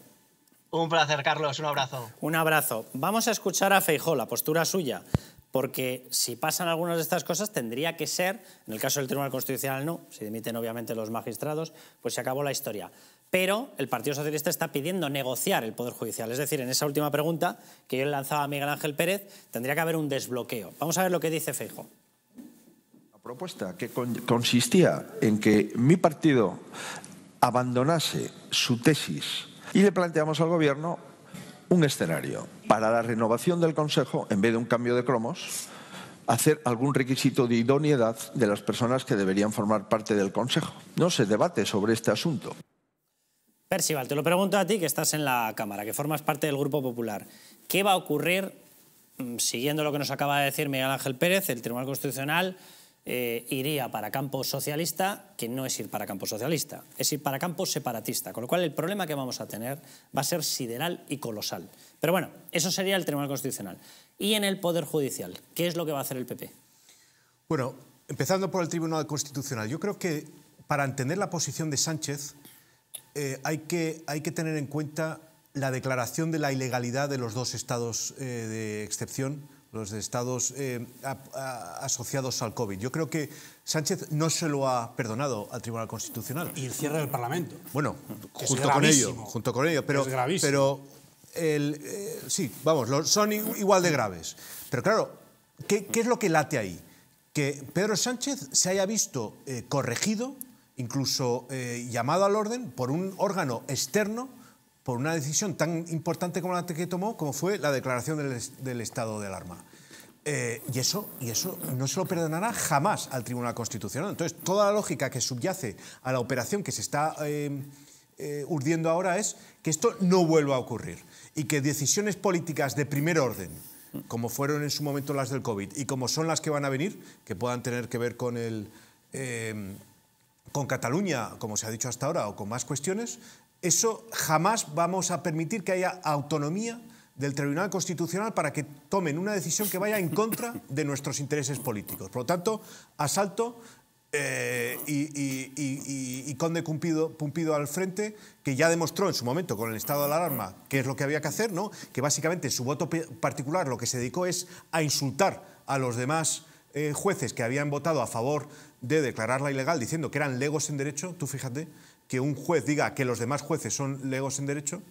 Un placer, Carlos, un abrazo. Un abrazo. Vamos a escuchar a Feijó, la postura suya, porque si pasan algunas de estas cosas tendría que ser, en el caso del Tribunal Constitucional no, se dimiten obviamente los magistrados, pues se acabó la historia. Pero el Partido Socialista está pidiendo negociar el Poder Judicial. Es decir, en esa última pregunta que yo le lanzaba a Miguel Ángel Pérez, tendría que haber un desbloqueo. Vamos a ver lo que dice Feijo propuesta que consistía en que mi partido abandonase su tesis y le planteamos al gobierno un escenario para la renovación del Consejo, en vez de un cambio de cromos, hacer algún requisito de idoneidad de las personas que deberían formar parte del Consejo. No se debate sobre este asunto. Percival, te lo pregunto a ti que estás en la Cámara, que formas parte del Grupo Popular. ¿Qué va a ocurrir, mm, siguiendo lo que nos acaba de decir Miguel Ángel Pérez, el Tribunal Constitucional eh, iría para campo socialista, que no es ir para campo socialista, es ir para campo separatista, con lo cual el problema que vamos a tener va a ser sideral y colosal. Pero bueno, eso sería el Tribunal Constitucional. Y en el Poder Judicial, ¿qué es lo que va a hacer el PP? Bueno, empezando por el Tribunal Constitucional, yo creo que para entender la posición de Sánchez eh, hay, que, tener en cuenta la declaración de la ilegalidad de los dos estados eh, de excepción los estados eh, asociados al COVID. Yo creo que Sánchez no se lo ha perdonado al Tribunal Constitucional. Y el cierre del Parlamento. Bueno, junto con ellos, junto con pero, pero eh, sí, vamos, son igual de graves. Pero claro, ¿qué, es lo que late ahí? Que Pedro Sánchez se haya visto eh, corregido, incluso llamado al orden, por un órgano externo por una decisión tan importante como la que tomó, como fue la declaración del, estado de alarma. Eh, y, eso, y eso no se lo perdonará jamás al Tribunal Constitucional. Entonces, toda la lógica que subyace a la operación que se está em, eh, urdiendo ahora es que esto no vuelva a ocurrir y que decisiones políticas de primer orden, como fueron en su momento las del COVID y como son las que van a venir, que puedan tener que ver con el... Em, con Cataluña, como se ha dicho hasta ahora, o con más cuestiones, eso jamás vamos a permitir que haya autonomía del Tribunal Constitucional para que tomen una decisión que vaya en contra de nuestros intereses políticos. Por lo tanto, asalto eh, y, y, Conde Pumpido, al frente, que ya demostró en su momento con el estado de alarma qué es lo que había que hacer, ¿no? que básicamente su voto particular lo que se dedicó es a insultar a los demás eh, jueces que habían votado a favor de declararla ilegal diciendo que eran legos en derecho, tú fíjate que un juez diga que los demás jueces son legos en derecho,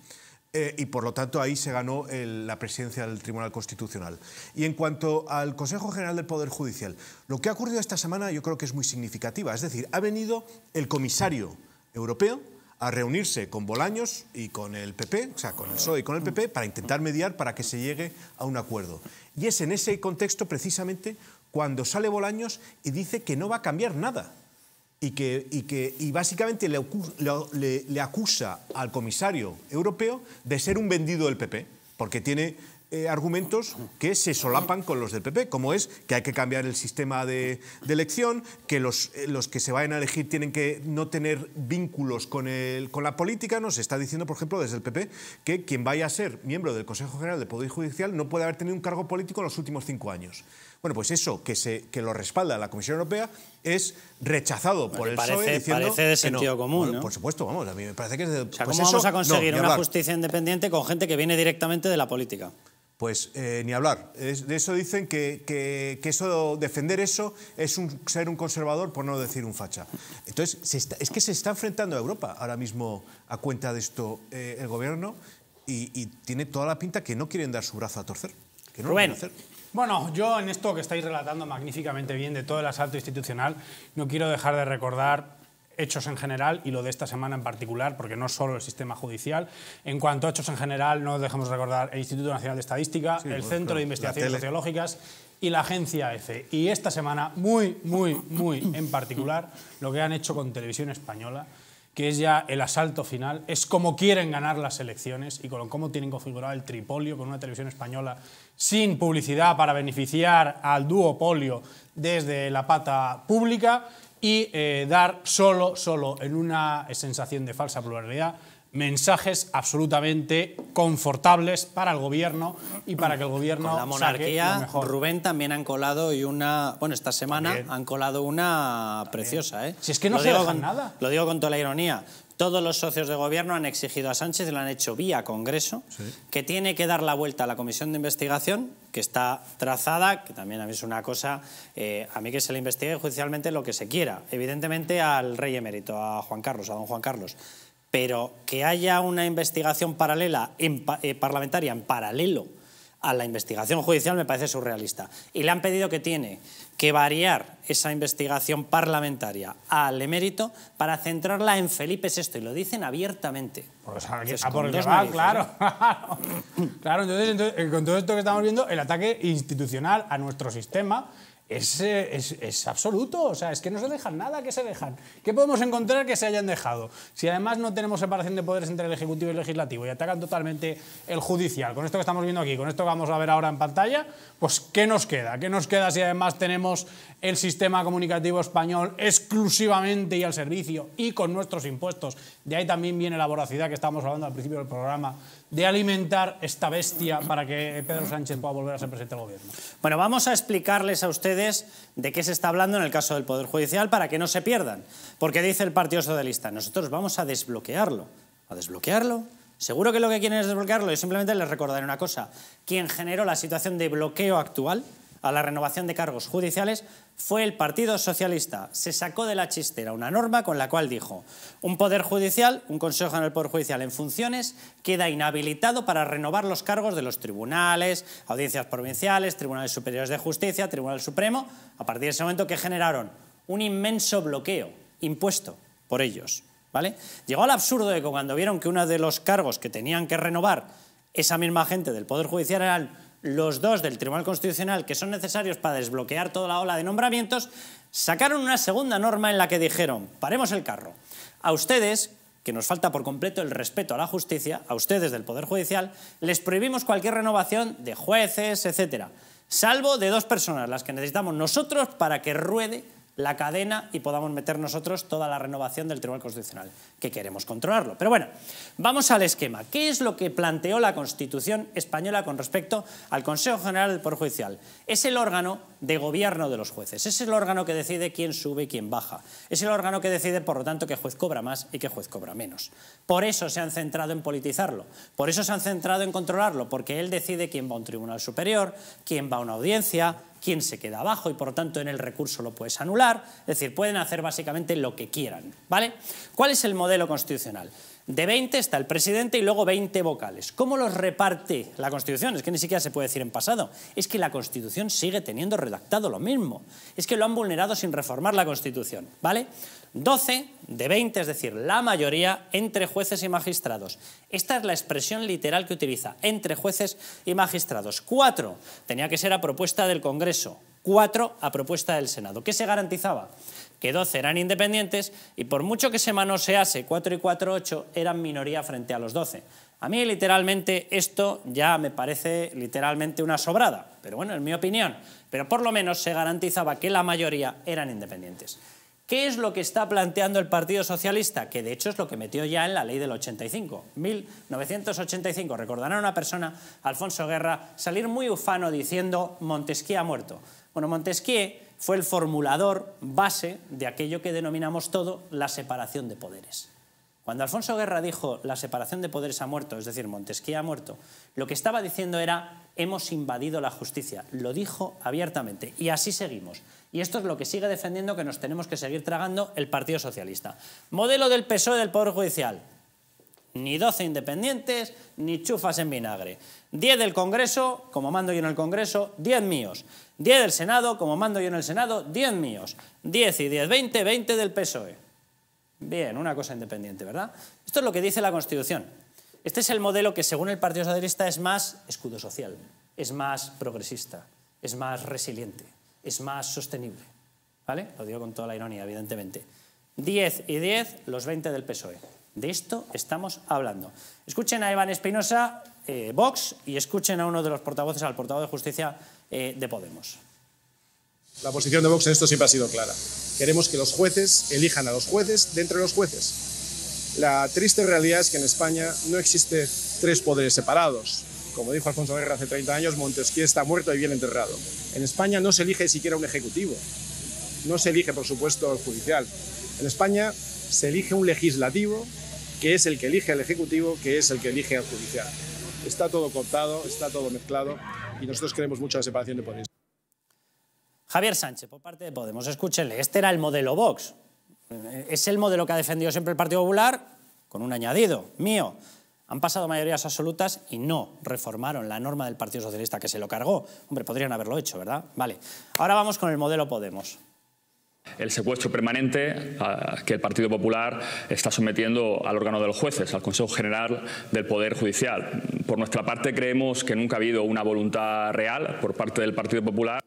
eh, y por lo tanto ahí se ganó la presidencia del Tribunal Constitucional. Y en cuanto al Consejo General del Poder Judicial, lo que ha ocurrido esta semana yo creo que es muy significativa. Es decir, ha venido el comisario europeo a reunirse con Bolaños y con el PP, o sea, con el PSOE y con el PP, para intentar mediar para que se llegue a un acuerdo. Y es en ese contexto precisamente cuando sale Bolaños y dice que no va a cambiar nada. Y, que, que, básicamente le, acusa al comisario europeo de ser un vendido del PP, porque tiene eh, argumentos que se solapan con los del PP, como es que hay que cambiar el sistema de, elección, que eh, los, que se vayan a elegir tienen que no tener vínculos con, con la política. Nos está diciendo, por ejemplo, desde el PP que quien vaya a ser miembro del Consejo General de Poder Judicial no puede haber tenido un cargo político en los últimos cinco años. Bueno, pues eso que, se, que lo respalda la Comisión Europea es rechazado por el parece, e parece de sentido común, Por supuesto, vamos, a mí me parece que es de... Pues ¿cómo vamos a conseguir una justicia independiente con gente que viene directamente de la política? Pues eh, ni hablar. de eso dicen que, eso, defender eso es ser un conservador, por no decir un facha. Entonces, es que se está enfrentando a Europa ahora mismo a cuenta de esto eh, el gobierno y, tiene toda la pinta que no quieren dar su brazo a torcer. Que no Rubén, bueno, yo en esto que estáis relatando magníficamente bien de todo el asalto institucional, no quiero dejar de recordar hechos en general y lo de esta semana en particular, porque no solo el sistema judicial. En cuanto a hechos en general, no dejemos recordar el Instituto Nacional de Estadística, el pues, Centro de Investigaciones Sociológicas y la Agencia EFE. Y esta semana, muy, muy, muy en particular, lo que han hecho con Televisión Española que es ya el asalto final, es cómo quieren ganar las elecciones y con cómo tienen configurado el tripolio con una televisión española sin publicidad para beneficiar al duopolio desde la pata pública y eh, dar solo, solo en una sensación de falsa pluralidad mensajes absolutamente confortables para el gobierno y para que el gobierno la monarquía saque Rubén también han colado y una bueno esta semana han colado una preciosa eh si es que no se dejan nada lo digo con toda la ironía todos los socios de gobierno han exigido a Sánchez, y lo han hecho vía Congreso, que tiene que dar la vuelta a la comisión de investigación, que está trazada, que también a mí es una cosa, eh, a mí que se le investigue judicialmente lo que se quiera, evidentemente al rey emérito, a Juan Carlos, a don Juan Carlos pero que haya una investigación paralela eh, parlamentaria en paralelo a la investigación judicial me parece surrealista. Y le han pedido que tiene que variar esa investigación parlamentaria al emérito para centrarla en Felipe VI, y lo dicen abiertamente. por ¿eh? claro. [laughs] claro, entonces, eh, con todo esto que estamos viendo, el ataque institucional a nuestro sistema eh, es, es, absoluto, o sea, es que no se dejan nada, que se dejan? ¿Qué podemos encontrar que se hayan dejado? Si además no tenemos separación de poderes entre el Ejecutivo y el Legislativo y atacan totalmente el Judicial, con esto que estamos viendo aquí, con esto que vamos a ver ahora en pantalla, pues ¿qué nos queda? ¿Qué nos queda si además tenemos el sistema comunicativo español exclusivamente y al servicio y con nuestros impuestos de ahí también viene la voracidad que estábamos hablando al principio del programa, de alimentar esta bestia para que Pedro Sánchez pueda volver a ser presidente del gobierno. Bueno, vamos a explicarles a ustedes de qué se está hablando en el caso del Poder Judicial para que no se pierdan. Porque dice el Partido Socialista, nosotros vamos a desbloquearlo. ¿A desbloquearlo? Seguro que lo que quieren es desbloquearlo Yo simplemente les recordaré una cosa. Quien generó la situación de bloqueo actual a la renovación de cargos judiciales fue el Partido Socialista. Se sacó de la chistera una norma con la cual dijo un poder judicial, un consejo General el poder judicial en funciones, queda inhabilitado para renovar los cargos de los tribunales, audiencias provinciales, tribunales superiores de justicia, Tribunal Supremo, a partir de ese momento que generaron un inmenso bloqueo impuesto por ellos. ¿vale? Llegó al absurdo de que cuando vieron que uno de los cargos que tenían que renovar esa misma gente del Poder Judicial eran los dos del Tribunal Constitucional que son necesarios para desbloquear toda la ola de nombramientos, sacaron una segunda norma en la que dijeron, paremos el carro, a ustedes, que nos falta por completo el respeto a la justicia, a ustedes del Poder Judicial, les prohibimos cualquier renovación de jueces, etcétera, salvo de dos personas, las que necesitamos nosotros para que ruede la cadena y podamos meter nosotros toda la renovación del Tribunal Constitucional, que queremos controlarlo. Pero bueno, vamos al esquema. ¿Qué es lo que planteó la Constitución española con respecto al Consejo General del Poder Judicial? Es el órgano de gobierno de los jueces, es el órgano que decide quién sube y quién baja, es el órgano que decide, por lo tanto, qué juez cobra más y qué juez cobra menos. Por eso se han centrado en politizarlo, por eso se han centrado en controlarlo, porque él decide quién va a un tribunal superior, quién va a una audiencia, quién se queda abajo y por lo tanto en el recurso lo puedes anular. Es decir, pueden hacer básicamente lo que quieran. ¿vale? ¿Cuál es el modelo constitucional? De 20 está el presidente y luego 20 vocales. ¿Cómo los reparte la Constitución? Es que ni siquiera se puede decir en pasado. Es que la Constitución sigue teniendo redactado lo mismo. Es que lo han vulnerado sin reformar la Constitución, ¿vale? 12 de 20, es decir, la mayoría entre jueces y magistrados. Esta es la expresión literal que utiliza, entre jueces y magistrados. 4 tenía que ser a propuesta del Congreso, 4 a propuesta del Senado. ¿Qué se garantizaba? que 12 eran independientes y por mucho que se manosease 4 y 4, 8, eran minoría frente a los 12. A mí literalmente esto ya me parece literalmente una sobrada, pero bueno, en mi opinión. Pero por lo menos se garantizaba que la mayoría eran independientes. ¿Qué es lo que está planteando el Partido Socialista? Que de hecho es lo que metió ya en la ley del 85. 1985, recordarán a una persona, Alfonso Guerra, salir muy ufano diciendo Montesquieu ha muerto. Bueno, Montesquieu fue el formulador base de aquello que denominamos todo la separación de poderes. Cuando Alfonso Guerra dijo la separación de poderes ha muerto, es decir, Montesquieu ha muerto, lo que estaba diciendo era hemos invadido la justicia. Lo dijo abiertamente y así seguimos. Y esto es lo que sigue defendiendo que nos tenemos que seguir tragando el Partido Socialista. Modelo del PSOE del Poder Judicial. Ni 12 independientes, ni chufas en vinagre. 10 del Congreso, como mando yo en el Congreso, 10 míos. 10 del Senado, como mando yo en el Senado, 10 míos. 10 y 10, 20, 20 del PSOE. Bien, una cosa independiente, ¿verdad? Esto es lo que dice la Constitución. Este es el modelo que, según el Partido Socialista, es más escudo social, es más progresista, es más resiliente, es más sostenible. ¿Vale? Lo digo con toda la ironía, evidentemente. 10 y 10, los 20 del PSOE. De esto estamos hablando. Escuchen a Iván Espinosa, eh, Vox, y escuchen a uno de los portavoces, al portavoz de Justicia eh, de Podemos. La posición de Vox en esto siempre ha sido clara. Queremos que los jueces elijan a los jueces dentro de los jueces. La triste realidad es que en España no existe tres poderes separados. Como dijo Alfonso Guerra hace 30 años, Montesquieu está muerto y bien enterrado. En España no se elige siquiera un ejecutivo. No se elige, por supuesto, el judicial. En España se elige un legislativo, que es el que elige al ejecutivo, que es el que elige al judicial. Está todo cortado, está todo mezclado y nosotros queremos mucho la separación de poderes. Javier Sánchez, por parte de Podemos, escúchenle, este era el modelo Vox. Es el modelo que ha defendido siempre el Partido Popular, con un añadido mío. Han pasado mayorías absolutas y no reformaron la norma del Partido Socialista que se lo cargó. Hombre, podrían haberlo hecho, ¿verdad? Vale. Ahora vamos con el modelo Podemos el secuestro permanente que el Partido Popular está sometiendo al órgano de los jueces, al Consejo General del Poder Judicial. Por nuestra parte creemos que nunca ha habido una voluntad real por parte del Partido Popular.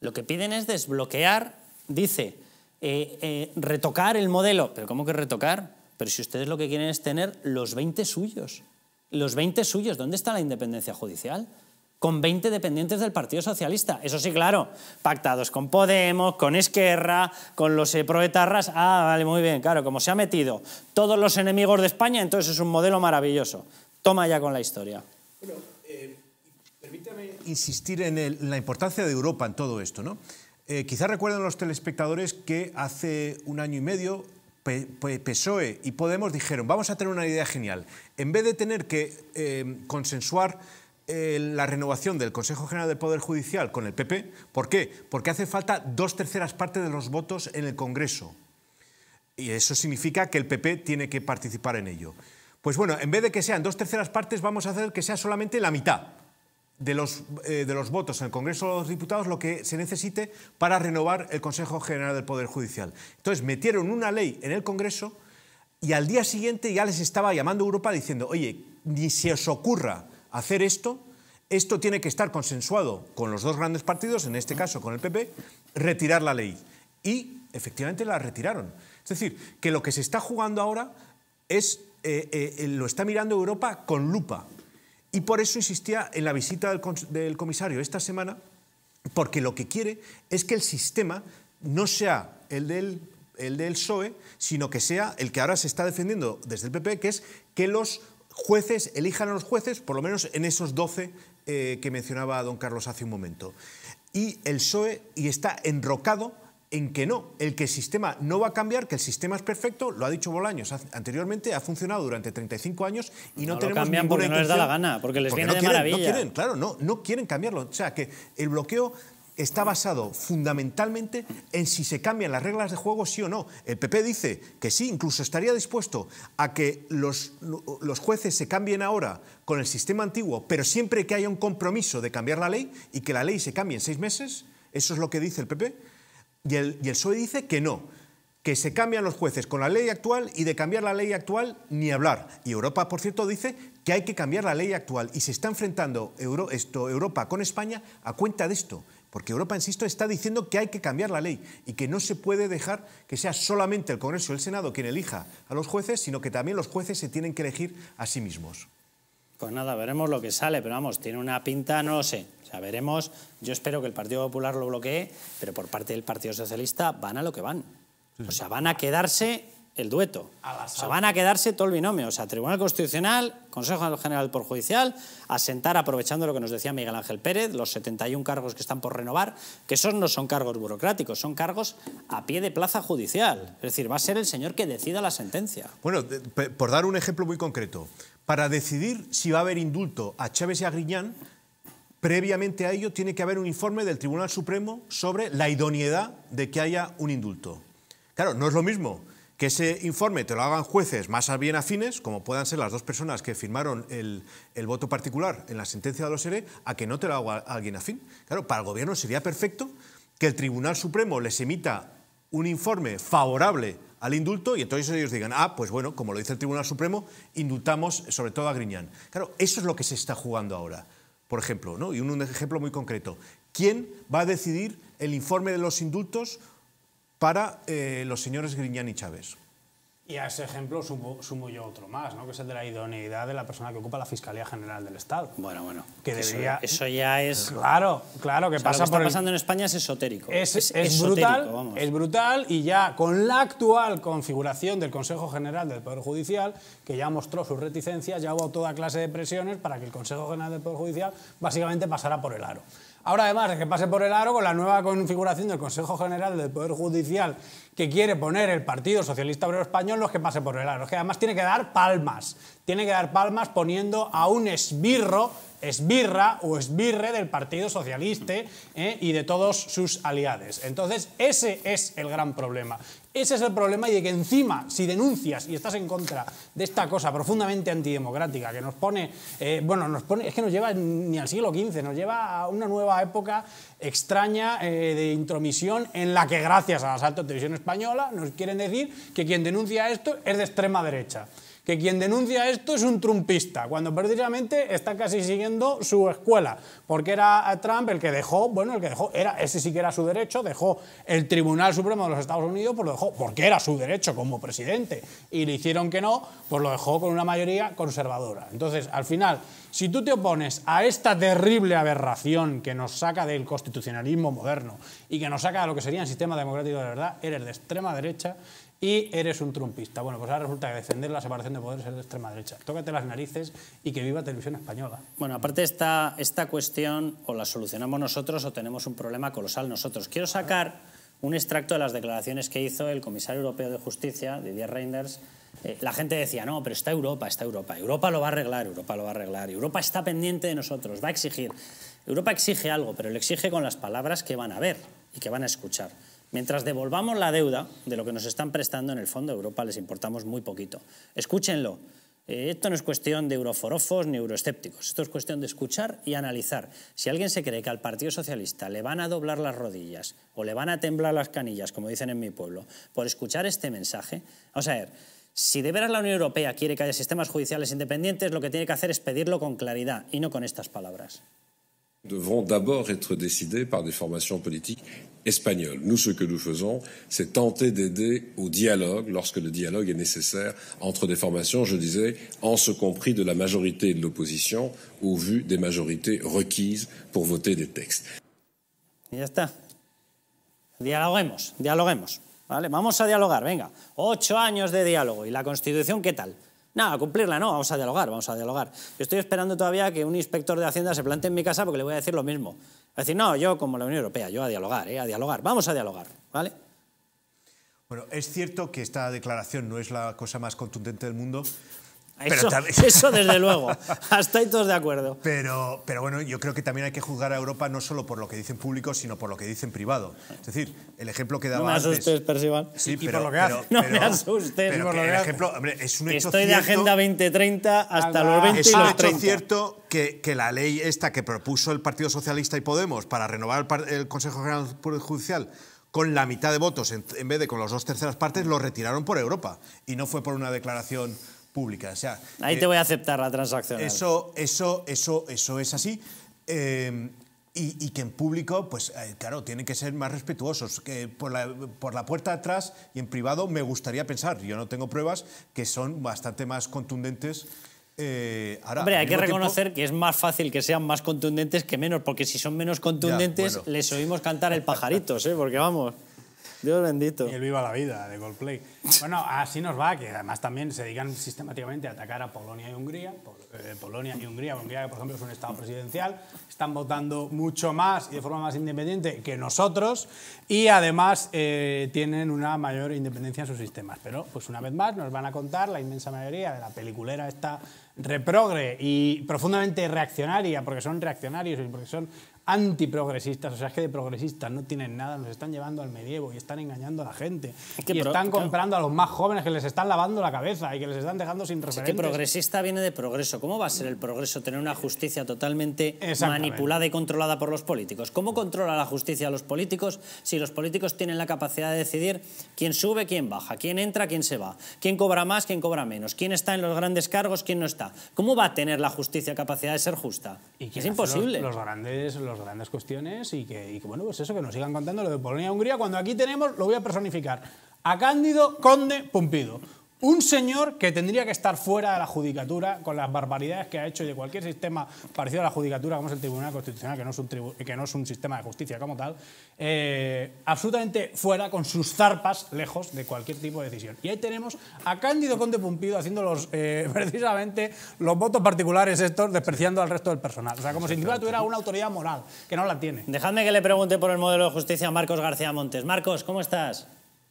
Lo que piden es desbloquear, dice, eh, eh, retocar el modelo. ¿Pero cómo que retocar? Pero si ustedes lo que quieren es tener los 20 suyos. Los 20 suyos, ¿dónde está la independencia judicial? con 20 dependientes del Partido Socialista. Eso sí, claro, pactados con Podemos, con Esquerra, con los eh, proetarras. Ah, vale, muy bien, claro, como se ha metido todos los enemigos de España, entonces es un modelo maravilloso. Toma ya con la historia. Bueno, eh, permítame insistir en, la importancia de Europa en todo esto, ¿no? Eh, quizás recuerden los telespectadores que hace un año y medio PSOE y Podemos dijeron, vamos a tener una idea genial. En vez de tener que consensuar eh, la renovación del Consejo General del Poder Judicial con el PP. ¿Por qué? Porque hace falta dos terceras partes de los votos en el Congreso. Y eso significa que el PP tiene que participar en ello. Pues bueno, en vez de que sean dos terceras partes, vamos a hacer que sea solamente la mitad de los, eh, de los votos en el Congreso de los Diputados lo que se necesite para renovar el Consejo General del Poder Judicial. Entonces metieron una ley en el Congreso y al día siguiente ya les estaba llamando Europa diciendo, oye, ni se os ocurra hacer esto, esto tiene que estar consensuado con los dos grandes partidos, en este caso con el PP, retirar la ley. Y efectivamente la retiraron. Es decir, que lo que se está jugando ahora es, eh, eh, eh, lo está mirando Europa con lupa. Y por eso insistía en la visita del, comisario esta semana, porque lo que quiere es que el sistema no sea el del el del PSOE, sino que sea el que ahora se está defendiendo desde el PP, que es que los jueces, elijan a los jueces, por lo menos en esos 12 eh, que mencionaba don Carlos hace un momento. Y el PSOE y está enrocado en que no, el que el sistema no va a cambiar, que el sistema es perfecto, lo ha dicho Bolaños anteriormente, ha funcionado durante 35 años y no, no tenemos lo cambian porque no les da la gana, porque les viene de maravilla. claro, no, no quieren cambiarlo. O sea, que el bloqueo está basado fundamentalmente en si se cambian las reglas de juego sí o no. El PP dice que sí, incluso estaría dispuesto a que los, jueces se cambien ahora con el sistema antiguo, pero siempre que haya un compromiso de cambiar la ley y que la ley se cambie en seis meses, eso es lo que dice el PP, y el, y PSOE dice que no, que se cambian los jueces con la ley actual y de cambiar la ley actual ni hablar. Y Europa, por cierto, dice que hay que cambiar la ley actual y se está enfrentando Europa con España a cuenta de esto. Porque Europa, insisto, está diciendo que hay que cambiar la ley y que no se puede dejar que sea solamente el Congreso y el Senado quien elija a los jueces, sino que también los jueces se tienen que elegir a sí mismos. Pues nada, veremos lo que sale, pero vamos, tiene una pinta, no lo sé. O sea, veremos. Yo espero que el Partido Popular lo bloquee, pero por parte del Partido Socialista van a lo que van. O sea, van a quedarse el dueto. O sea, van a quedarse todo el binomio. O sea, Tribunal Constitucional, Consejo General por Judicial, asentar, aprovechando lo que nos decía Miguel Ángel Pérez, los 71 cargos que están por renovar, que esos no son cargos burocráticos, son cargos a pie de plaza judicial. Es decir, va a ser el señor que decida la sentencia. Bueno, por dar un ejemplo muy concreto, para decidir si va a haber indulto a Chávez y a Griñán, previamente a ello tiene que haber un informe del Tribunal Supremo sobre la idoneidad de que haya un indulto. Claro, no es lo mismo que ese informe te lo hagan jueces más bien afines, como puedan ser las dos personas que firmaron el, voto particular en la sentencia de los ERE, a que no te lo haga alguien afín. Claro, para el gobierno sería perfecto que el Tribunal Supremo les emita un informe favorable al indulto y entonces ellos digan, ah, pues bueno, como lo dice el Tribunal Supremo, indultamos sobre todo a Griñán. Claro, eso es lo que se está jugando ahora, por ejemplo, ¿no? y un ejemplo muy concreto. ¿Quién va a decidir el informe de los indultos para eh, los señores Griñán y Chávez. Y a ese ejemplo sumo, yo otro más, ¿no? que es el de la idoneidad de la persona que ocupa la Fiscalía General del Estado. Bueno, bueno. Que eso, ya es... Claro, claro, que pasa lo que está por pasando en España es esotérico. Es, brutal, es brutal y ya con la actual configuración del Consejo General del Poder Judicial, que ya mostró sus reticencias, ya hubo toda clase de presiones para que el Consejo General del Poder Judicial básicamente pasara por el aro. Ahora, además de que pase por el aro, con la nueva configuración del Consejo General del Poder Judicial que quiere poner el Partido Socialista Obrero Español, no que pase por el aro, es que además tiene que dar palmas. Tiene que dar palmas poniendo a un esbirro, esbirra o esbirre del Partido Socialista eh, y de todos sus aliados. Entonces, ese es el gran problema. Ese es el problema y de que encima, si denuncias y estás en contra de esta cosa profundamente antidemocrática que nos pone, eh, bueno, nos pone, es que nos lleva ni al siglo XV, nos lleva a una nueva época extraña eh, de intromisión en la que gracias a la de televisión española nos quieren decir que quien denuncia esto es de extrema derecha que quien denuncia esto es un trumpista, cuando precisamente está casi siguiendo su escuela, porque era Trump el que dejó, bueno, el que dejó, era, ese sí que era su derecho, dejó el Tribunal Supremo de los Estados Unidos, pues lo dejó, porque era su derecho como presidente, y le hicieron que no, pues lo dejó con una mayoría conservadora. Entonces, al final, si tú te opones a esta terrible aberración que nos saca del constitucionalismo moderno y que nos saca de lo que sería el sistema democrático de verdad, eres de extrema derecha y eres un trumpista. Bueno, pues ahora resulta que defender la separación de poderes es de extrema derecha. Tócate las narices y que viva Televisión Española. Bueno, aparte esta, esta cuestión o la solucionamos nosotros o tenemos un problema colosal nosotros. Quiero sacar un extracto de las declaraciones que hizo el comisario europeo de justicia, Didier Reinders, eh, la gente decía, no, pero está Europa, está Europa, Europa lo va a arreglar, Europa lo va a arreglar, Europa está pendiente de nosotros, va a exigir. Europa exige algo, pero lo exige con las palabras que van a ver y que van a escuchar. Mientras devolvamos la deuda de lo que nos están prestando, en el fondo a Europa les importamos muy poquito. Escúchenlo. Eh, esto no es cuestión de euroforofos ni euroescépticos. Esto es cuestión de escuchar y analizar. Si alguien se cree que al Partido Socialista le van a doblar las rodillas o le van a temblar las canillas, como dicen en mi pueblo, por escuchar este mensaje, vamos a ver. Si de veras la Unión Europea quiere que haya sistemas judiciales independientes, lo que tiene que hacer es pedirlo con claridad y no con estas palabras. Devront d'abord être décidés par des formations politiques Espagnol. Nous, ce que nous faisons, c'est tenter d'aider au dialogue, lorsque le dialogue est nécessaire, entre des formations, je disais, en ce compris de la majorité et de l'opposition, au vu des majorités requises pour voter des textes. Et ya está. Dialoguemos, dialoguemos. ¿vale? Vamos a dialogar, venga. Ocho años de diálogo. ¿Y la Constitución qué tal? Nada, cumplirla, no, vamos a dialogar, vamos a dialogar. Yo estoy esperando todavía que un inspecteur de Hacienda se plante en mi casa porque le voy a decir lo mismo. Es decir, no, yo como la Unión Europea, yo a dialogar, ¿eh? a dialogar, vamos a dialogar, ¿vale? Bueno, es cierto que esta declaración no es la cosa más contundente del mundo, [laughs] Eso, desde luego. Hasta ahí todos de acuerdo. Pero, pero bueno, yo creo que también hay que juzgar a Europa no solo por lo que dicen público, sino por lo que dicen privado. Es decir, el ejemplo que daba No me asustes, Percival. Sí, pero, lo que No me asustes. es un Estoy de Agenda 2030 hasta los 20 y los 30. Es cierto que, la ley esta que propuso el Partido Socialista y Podemos para renovar el, Consejo General Judicial con la mitad de votos en, en vez de con las dos terceras partes, lo retiraron por Europa. Y no fue por una declaración pública. O sea, Ahí eh, te voy a aceptar la transacción. Eso, eso, eso, eso es así. Eh, y, que en público, pues eh, claro, tienen que ser más respetuosos. Que por, la, por la puerta atrás y en privado me gustaría pensar, yo no tengo pruebas, que son bastante más contundentes. ahora, Hombre, hay que reconocer que es más fácil que sean más contundentes que menos, porque si son menos contundentes les oímos cantar el pajarito, ¿eh? porque vamos. Dios bendito. Y el Viva la Vida de Goldplay. Bueno, así nos va, que además también se dedican sistemáticamente a atacar a Polonia y Hungría. Eh, Polonia y Hungría, Hungría que por ejemplo es un Estado presidencial, están votando mucho más y de forma más independiente que nosotros y además eh, tienen una mayor independencia en sus sistemas. Pero pues una vez más nos van a contar la inmensa mayoría de la peliculera esta reprogre y profundamente reaccionaria, porque son reaccionarios y porque son antiprogresistas, o sea, es que de progresistas no tienen nada, nos están llevando al medievo y están engañando a la gente. que y están comprando a los más jóvenes que les están lavando la cabeza y que les están dejando sin referentes. Es que progresista viene de progreso. ¿Cómo va a ser el progreso tener una justicia totalmente manipulada y controlada por los políticos? ¿Cómo controla la justicia a los políticos si los políticos tienen la capacidad de decidir quién sube, quién baja, quién entra, quién se va, quién cobra más, quién cobra menos, quién está en los grandes cargos, quién no está? ¿Cómo va a tener la justicia capacidad de ser justa? ¿Y es imposible. Los, los grandes, los grandes cuestiones y que, y que, bueno, pues eso, que nos sigan contando lo de Polonia-Hungría, cuando aquí tenemos, lo voy a personificar, a Cándido Conde Pumpido un señor que tendría que estar fuera de la judicatura con las barbaridades que ha hecho de cualquier sistema parecido a la judicatura, como es el Tribunal Constitucional, que no es un, que no es un sistema de justicia como tal, eh, absolutamente fuera, con sus zarpas lejos de cualquier tipo de decisión. Y ahí tenemos a Cándido Conde Pumpido haciendo los, eh, [laughs] precisamente los votos particulares estos, despreciando al resto del personal. O sea, como si incluso tuviera una autoridad moral, que no la tiene. Dejadme que le pregunte por el modelo de justicia a Marcos García Montes. Marcos, ¿cómo estás?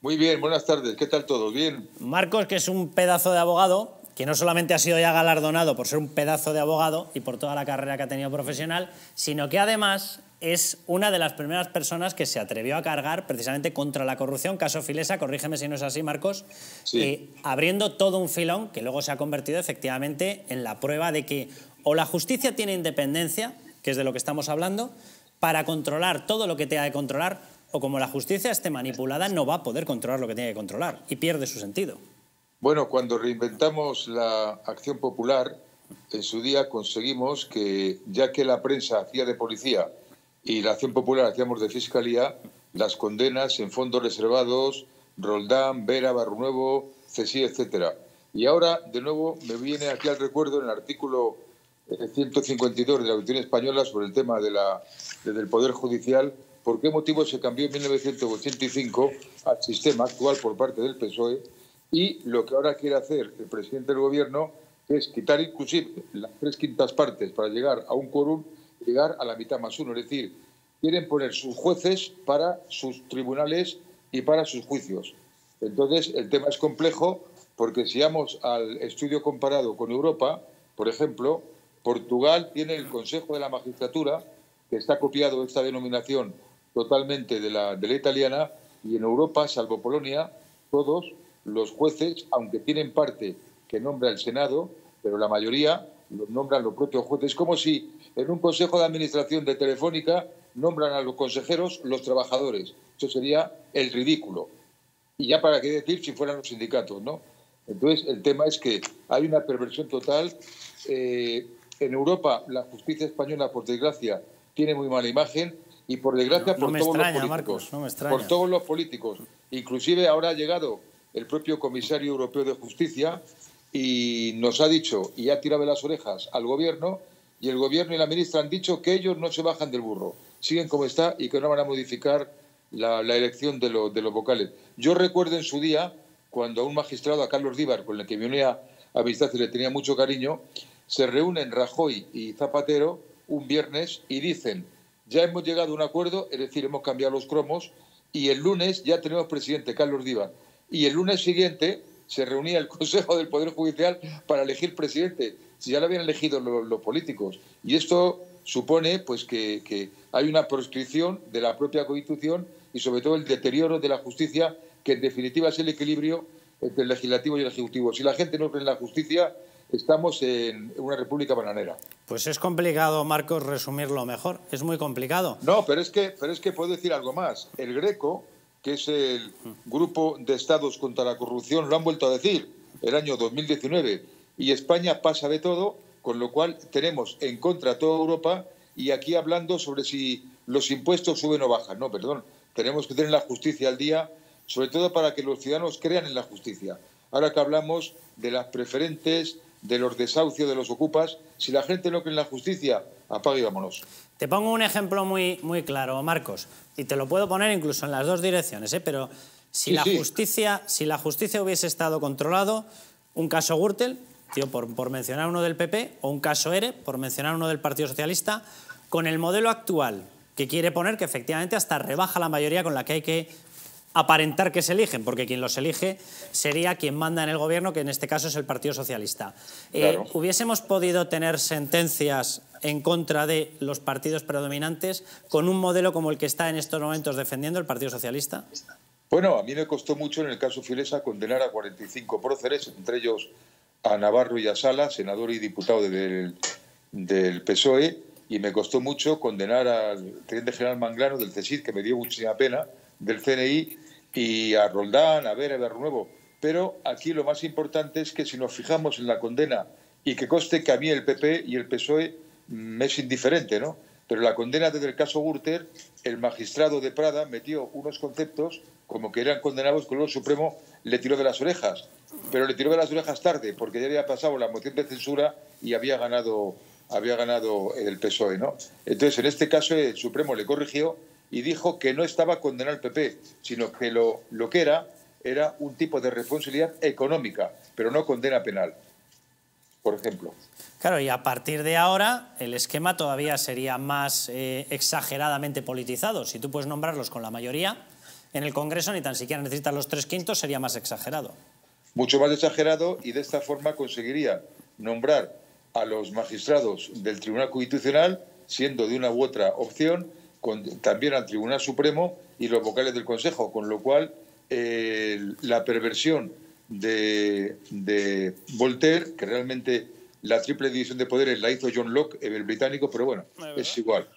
Muy bien, buenas tardes. ¿Qué tal todo? ¿Bien? Marcos, que es un pedazo de abogado, que no solamente ha sido ya galardonado por ser un pedazo de abogado y por toda la carrera que ha tenido profesional, sino que además es una de las primeras personas que se atrevió a cargar precisamente contra la corrupción, caso Filesa, corrígeme si no es así, Marcos, eh, abriendo todo un filón que luego se ha convertido efectivamente en la prueba de que o la justicia tiene independencia, que es de lo que estamos hablando, para controlar todo lo que te ha de controlar, o como la justicia esté manipulada, no va a poder controlar lo que tiene que controlar y pierde su sentido. Bueno, cuando reinventamos la acción popular, en su día conseguimos que, ya que la prensa hacía de policía y la acción popular hacíamos de fiscalía, las condenas en fondos reservados, Roldán, Vera, Barrunuevo, Cesí, etcétera. Y ahora, de nuevo, me viene aquí al recuerdo en el artículo 152 eh, de la Constitución Española sobre el tema de la, del Poder Judicial, por qué motivo se cambió en 1985 al sistema actual por parte del PSOE y lo que ahora quiere hacer el presidente del gobierno es quitar inclusive las tres quintas partes para llegar a un quórum, llegar a la mitad más uno. Es decir, quieren poner sus jueces para sus tribunales y para sus juicios. Entonces, el tema es complejo porque si vamos al estudio comparado con Europa, por ejemplo, Portugal tiene el Consejo de la Magistratura, que está copiado esta denominación totalmente de la, de la italiana y en Europa, salvo Polonia, todos los jueces, aunque tienen parte que nombra el Senado, pero la mayoría los nombran los propios jueces. Es como si en un consejo de administración de Telefónica nombran a los consejeros los trabajadores. Eso sería el ridículo. Y ya para qué decir si fueran los sindicatos, ¿no? Entonces, el tema es que hay una perversión total. Eh, en Europa, la justicia española, por desgracia, tiene muy mala imagen y por desgracia por todos los políticos. Por todos los políticos. Inclusive ahora ha llegado el propio comisario europeo de justicia y nos ha dicho y ha tirado las orejas al gobierno y el gobierno y la ministra han dicho que ellos no se bajan del burro, siguen como está y que no van a modificar la, elección de, de, los vocales. Yo recuerdo en su día cuando a un magistrado, a Carlos Díbar, con el que me unía a amistad y le tenía mucho cariño, se reúnen Rajoy y Zapatero un viernes y dicen ya hemos llegado a un acuerdo, es decir, hemos cambiado los cromos y el lunes ya tenemos presidente Carlos Díaz. Y el lunes siguiente se reunía el [laughs] Consejo del Poder Judicial para elegir presidente, si ya lo habían elegido los, políticos. Y esto supone pues que, que, hay una proscripción de la propia Constitución y sobre todo el deterioro de la justicia, que en definitiva es el equilibrio entre el legislativo y el ejecutivo. Si la gente no cree en la justicia, estamos en una república bananera. Pues es complicado, Marcos, resumirlo mejor. Es muy complicado. No, pero es que, pero es que puedo decir algo más. El Greco, que es el grupo de estados contra la corrupción, lo han vuelto a decir el año 2019. Y España pasa de todo, con lo cual tenemos en contra toda Europa y aquí hablando sobre si los impuestos suben o bajan. No, perdón. Tenemos que tener la justicia al día, sobre todo para que los ciudadanos crean en la justicia. Ahora que hablamos de las preferentes, de los desahucios de los ocupas. Si la gente no cree en la justicia, apague y vámonos. Te pongo un ejemplo muy, muy claro, Marcos, y te lo puedo poner incluso en las dos direcciones, ¿eh? pero si, la Justicia, si la justicia hubiese estado controlado, un caso Gürtel, tío, por, por mencionar uno del PP, o un caso ERE, por mencionar uno del Partido Socialista, con el modelo actual que quiere poner, que efectivamente hasta rebaja la mayoría con la que hay que aparentar que se eligen, porque quien los elige sería quien manda en el gobierno, que en este caso es el Partido Socialista. Eh, ¿Hubiésemos podido tener sentencias en contra de los partidos predominantes con un modelo como el que está en estos momentos defendiendo el Partido Socialista? Bueno, a mí me costó mucho en el caso Filesa condenar a 45 próceres, entre ellos a Navarro y a senador y diputado del, del PSOE, y me costó mucho condenar al teniente general Manglano del CESID, que me dio muchísima pena, del CNI, y a Roldán, a ver, a nuevo. Pero aquí lo más importante es que si nos fijamos en la condena, y que conste que a mí el PP y el PSOE me es indiferente, ¿no? Pero la condena desde el caso Gürtel, el magistrado de Prada metió unos conceptos como que eran condenados con el Supremo, le tiró de las orejas. Pero le tiró de las orejas tarde, porque ya había pasado la moción de censura y había ganado, había ganado el PSOE, ¿no? Entonces, en este caso, el Supremo le corrigió y dijo que no estaba condenar al PP, sino que lo, lo que era era un tipo de responsabilidad económica, pero no condena penal, por ejemplo. Claro, y a partir de ahora el esquema todavía sería más eh, exageradamente politizado. Si tú puedes nombrarlos con la mayoría, en el Congreso ni tan siquiera necesitas los tres quintos, sería más exagerado. Mucho más exagerado y de esta forma conseguiría nombrar a los magistrados del Tribunal Constitucional, siendo de una u otra opción, también al Tribunal Supremo y los vocales del Consejo, con lo cual eh, la perversión de, de, Voltaire, que realmente la triple división de poderes la hizo John Locke, el británico, pero bueno, es igual.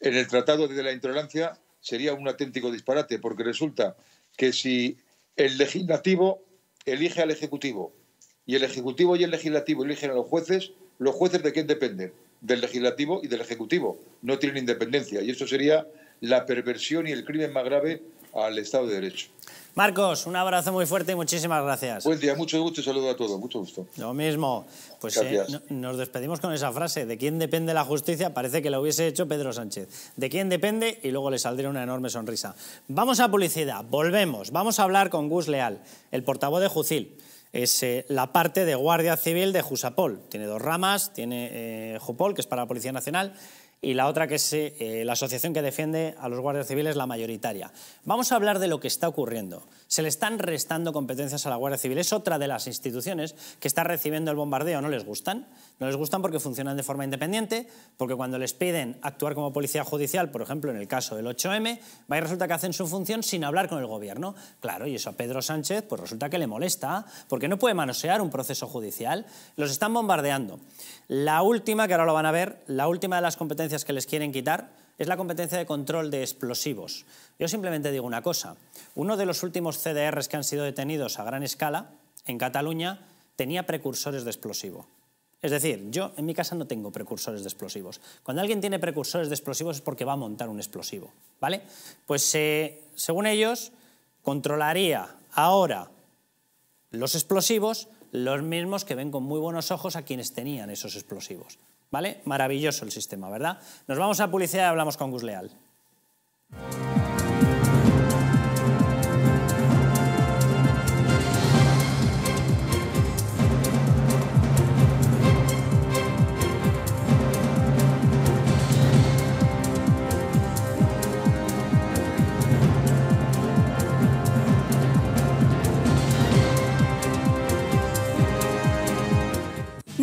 En el Tratado de la Intolerancia sería un auténtico disparate, porque resulta que si el legislativo elige al ejecutivo y el ejecutivo y el legislativo eligen a los jueces, ¿los jueces de quién dependen? del legislativo y del ejecutivo. No tienen independencia y eso sería la perversión y el crimen más grave al Estado de Derecho. Marcos, un abrazo muy fuerte y muchísimas gracias. Buen día, mucho gusto y saludo a todos, mucho gusto. Lo mismo. Pues eh, nos despedimos con esa frase, ¿de quién depende la justicia? Parece que la hubiese hecho Pedro Sánchez. ¿De quién depende? Y luego le saldría una enorme sonrisa. Vamos a publicidad, volvemos, vamos a hablar con Gus Leal, el portavoz de Jucil es eh, la parte de Guardia Civil de Jusapol. Tiene dos ramas, tiene eh, Jupol, que es para la Policía Nacional, y la otra que es eh, la asociación que defiende a los guardias civiles, la mayoritaria. Vamos a hablar de lo que está ocurriendo. Se le están restando competencias a la Guardia Civil. Es otra de las instituciones que está recibiendo el bombardeo. ¿No les gustan? No les gustan porque funcionan de forma independiente, porque cuando les piden actuar como policía judicial, por ejemplo, en el caso del 8M, va resulta que hacen su función sin hablar con el gobierno. Claro, y eso a Pedro Sánchez pues resulta que le molesta, porque no puede manosear un proceso judicial. Los están bombardeando. La última, que ahora lo van a ver, la última de las competencias que les quieren quitar es la competencia de control de explosivos. Yo simplemente digo una cosa. Uno de los últimos CDRs que han sido detenidos a gran escala en Cataluña tenía precursores de explosivo. Es decir, yo en mi casa no tengo precursores de explosivos. Cuando alguien tiene precursores de explosivos es porque va a montar un explosivo, ¿vale? Pues eh, según ellos, controlaría ahora los explosivos los mismos que ven con muy buenos ojos a quienes tenían esos explosivos. ¿Vale? Maravilloso el sistema, ¿verdad? Nos vamos a publicidad y hablamos con Gus Leal.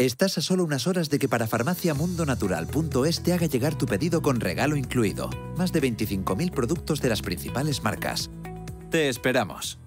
Estás a solo unas horas de que para te haga llegar tu pedido con regalo incluido. Más de 25.000 productos de las principales marcas. Te esperamos.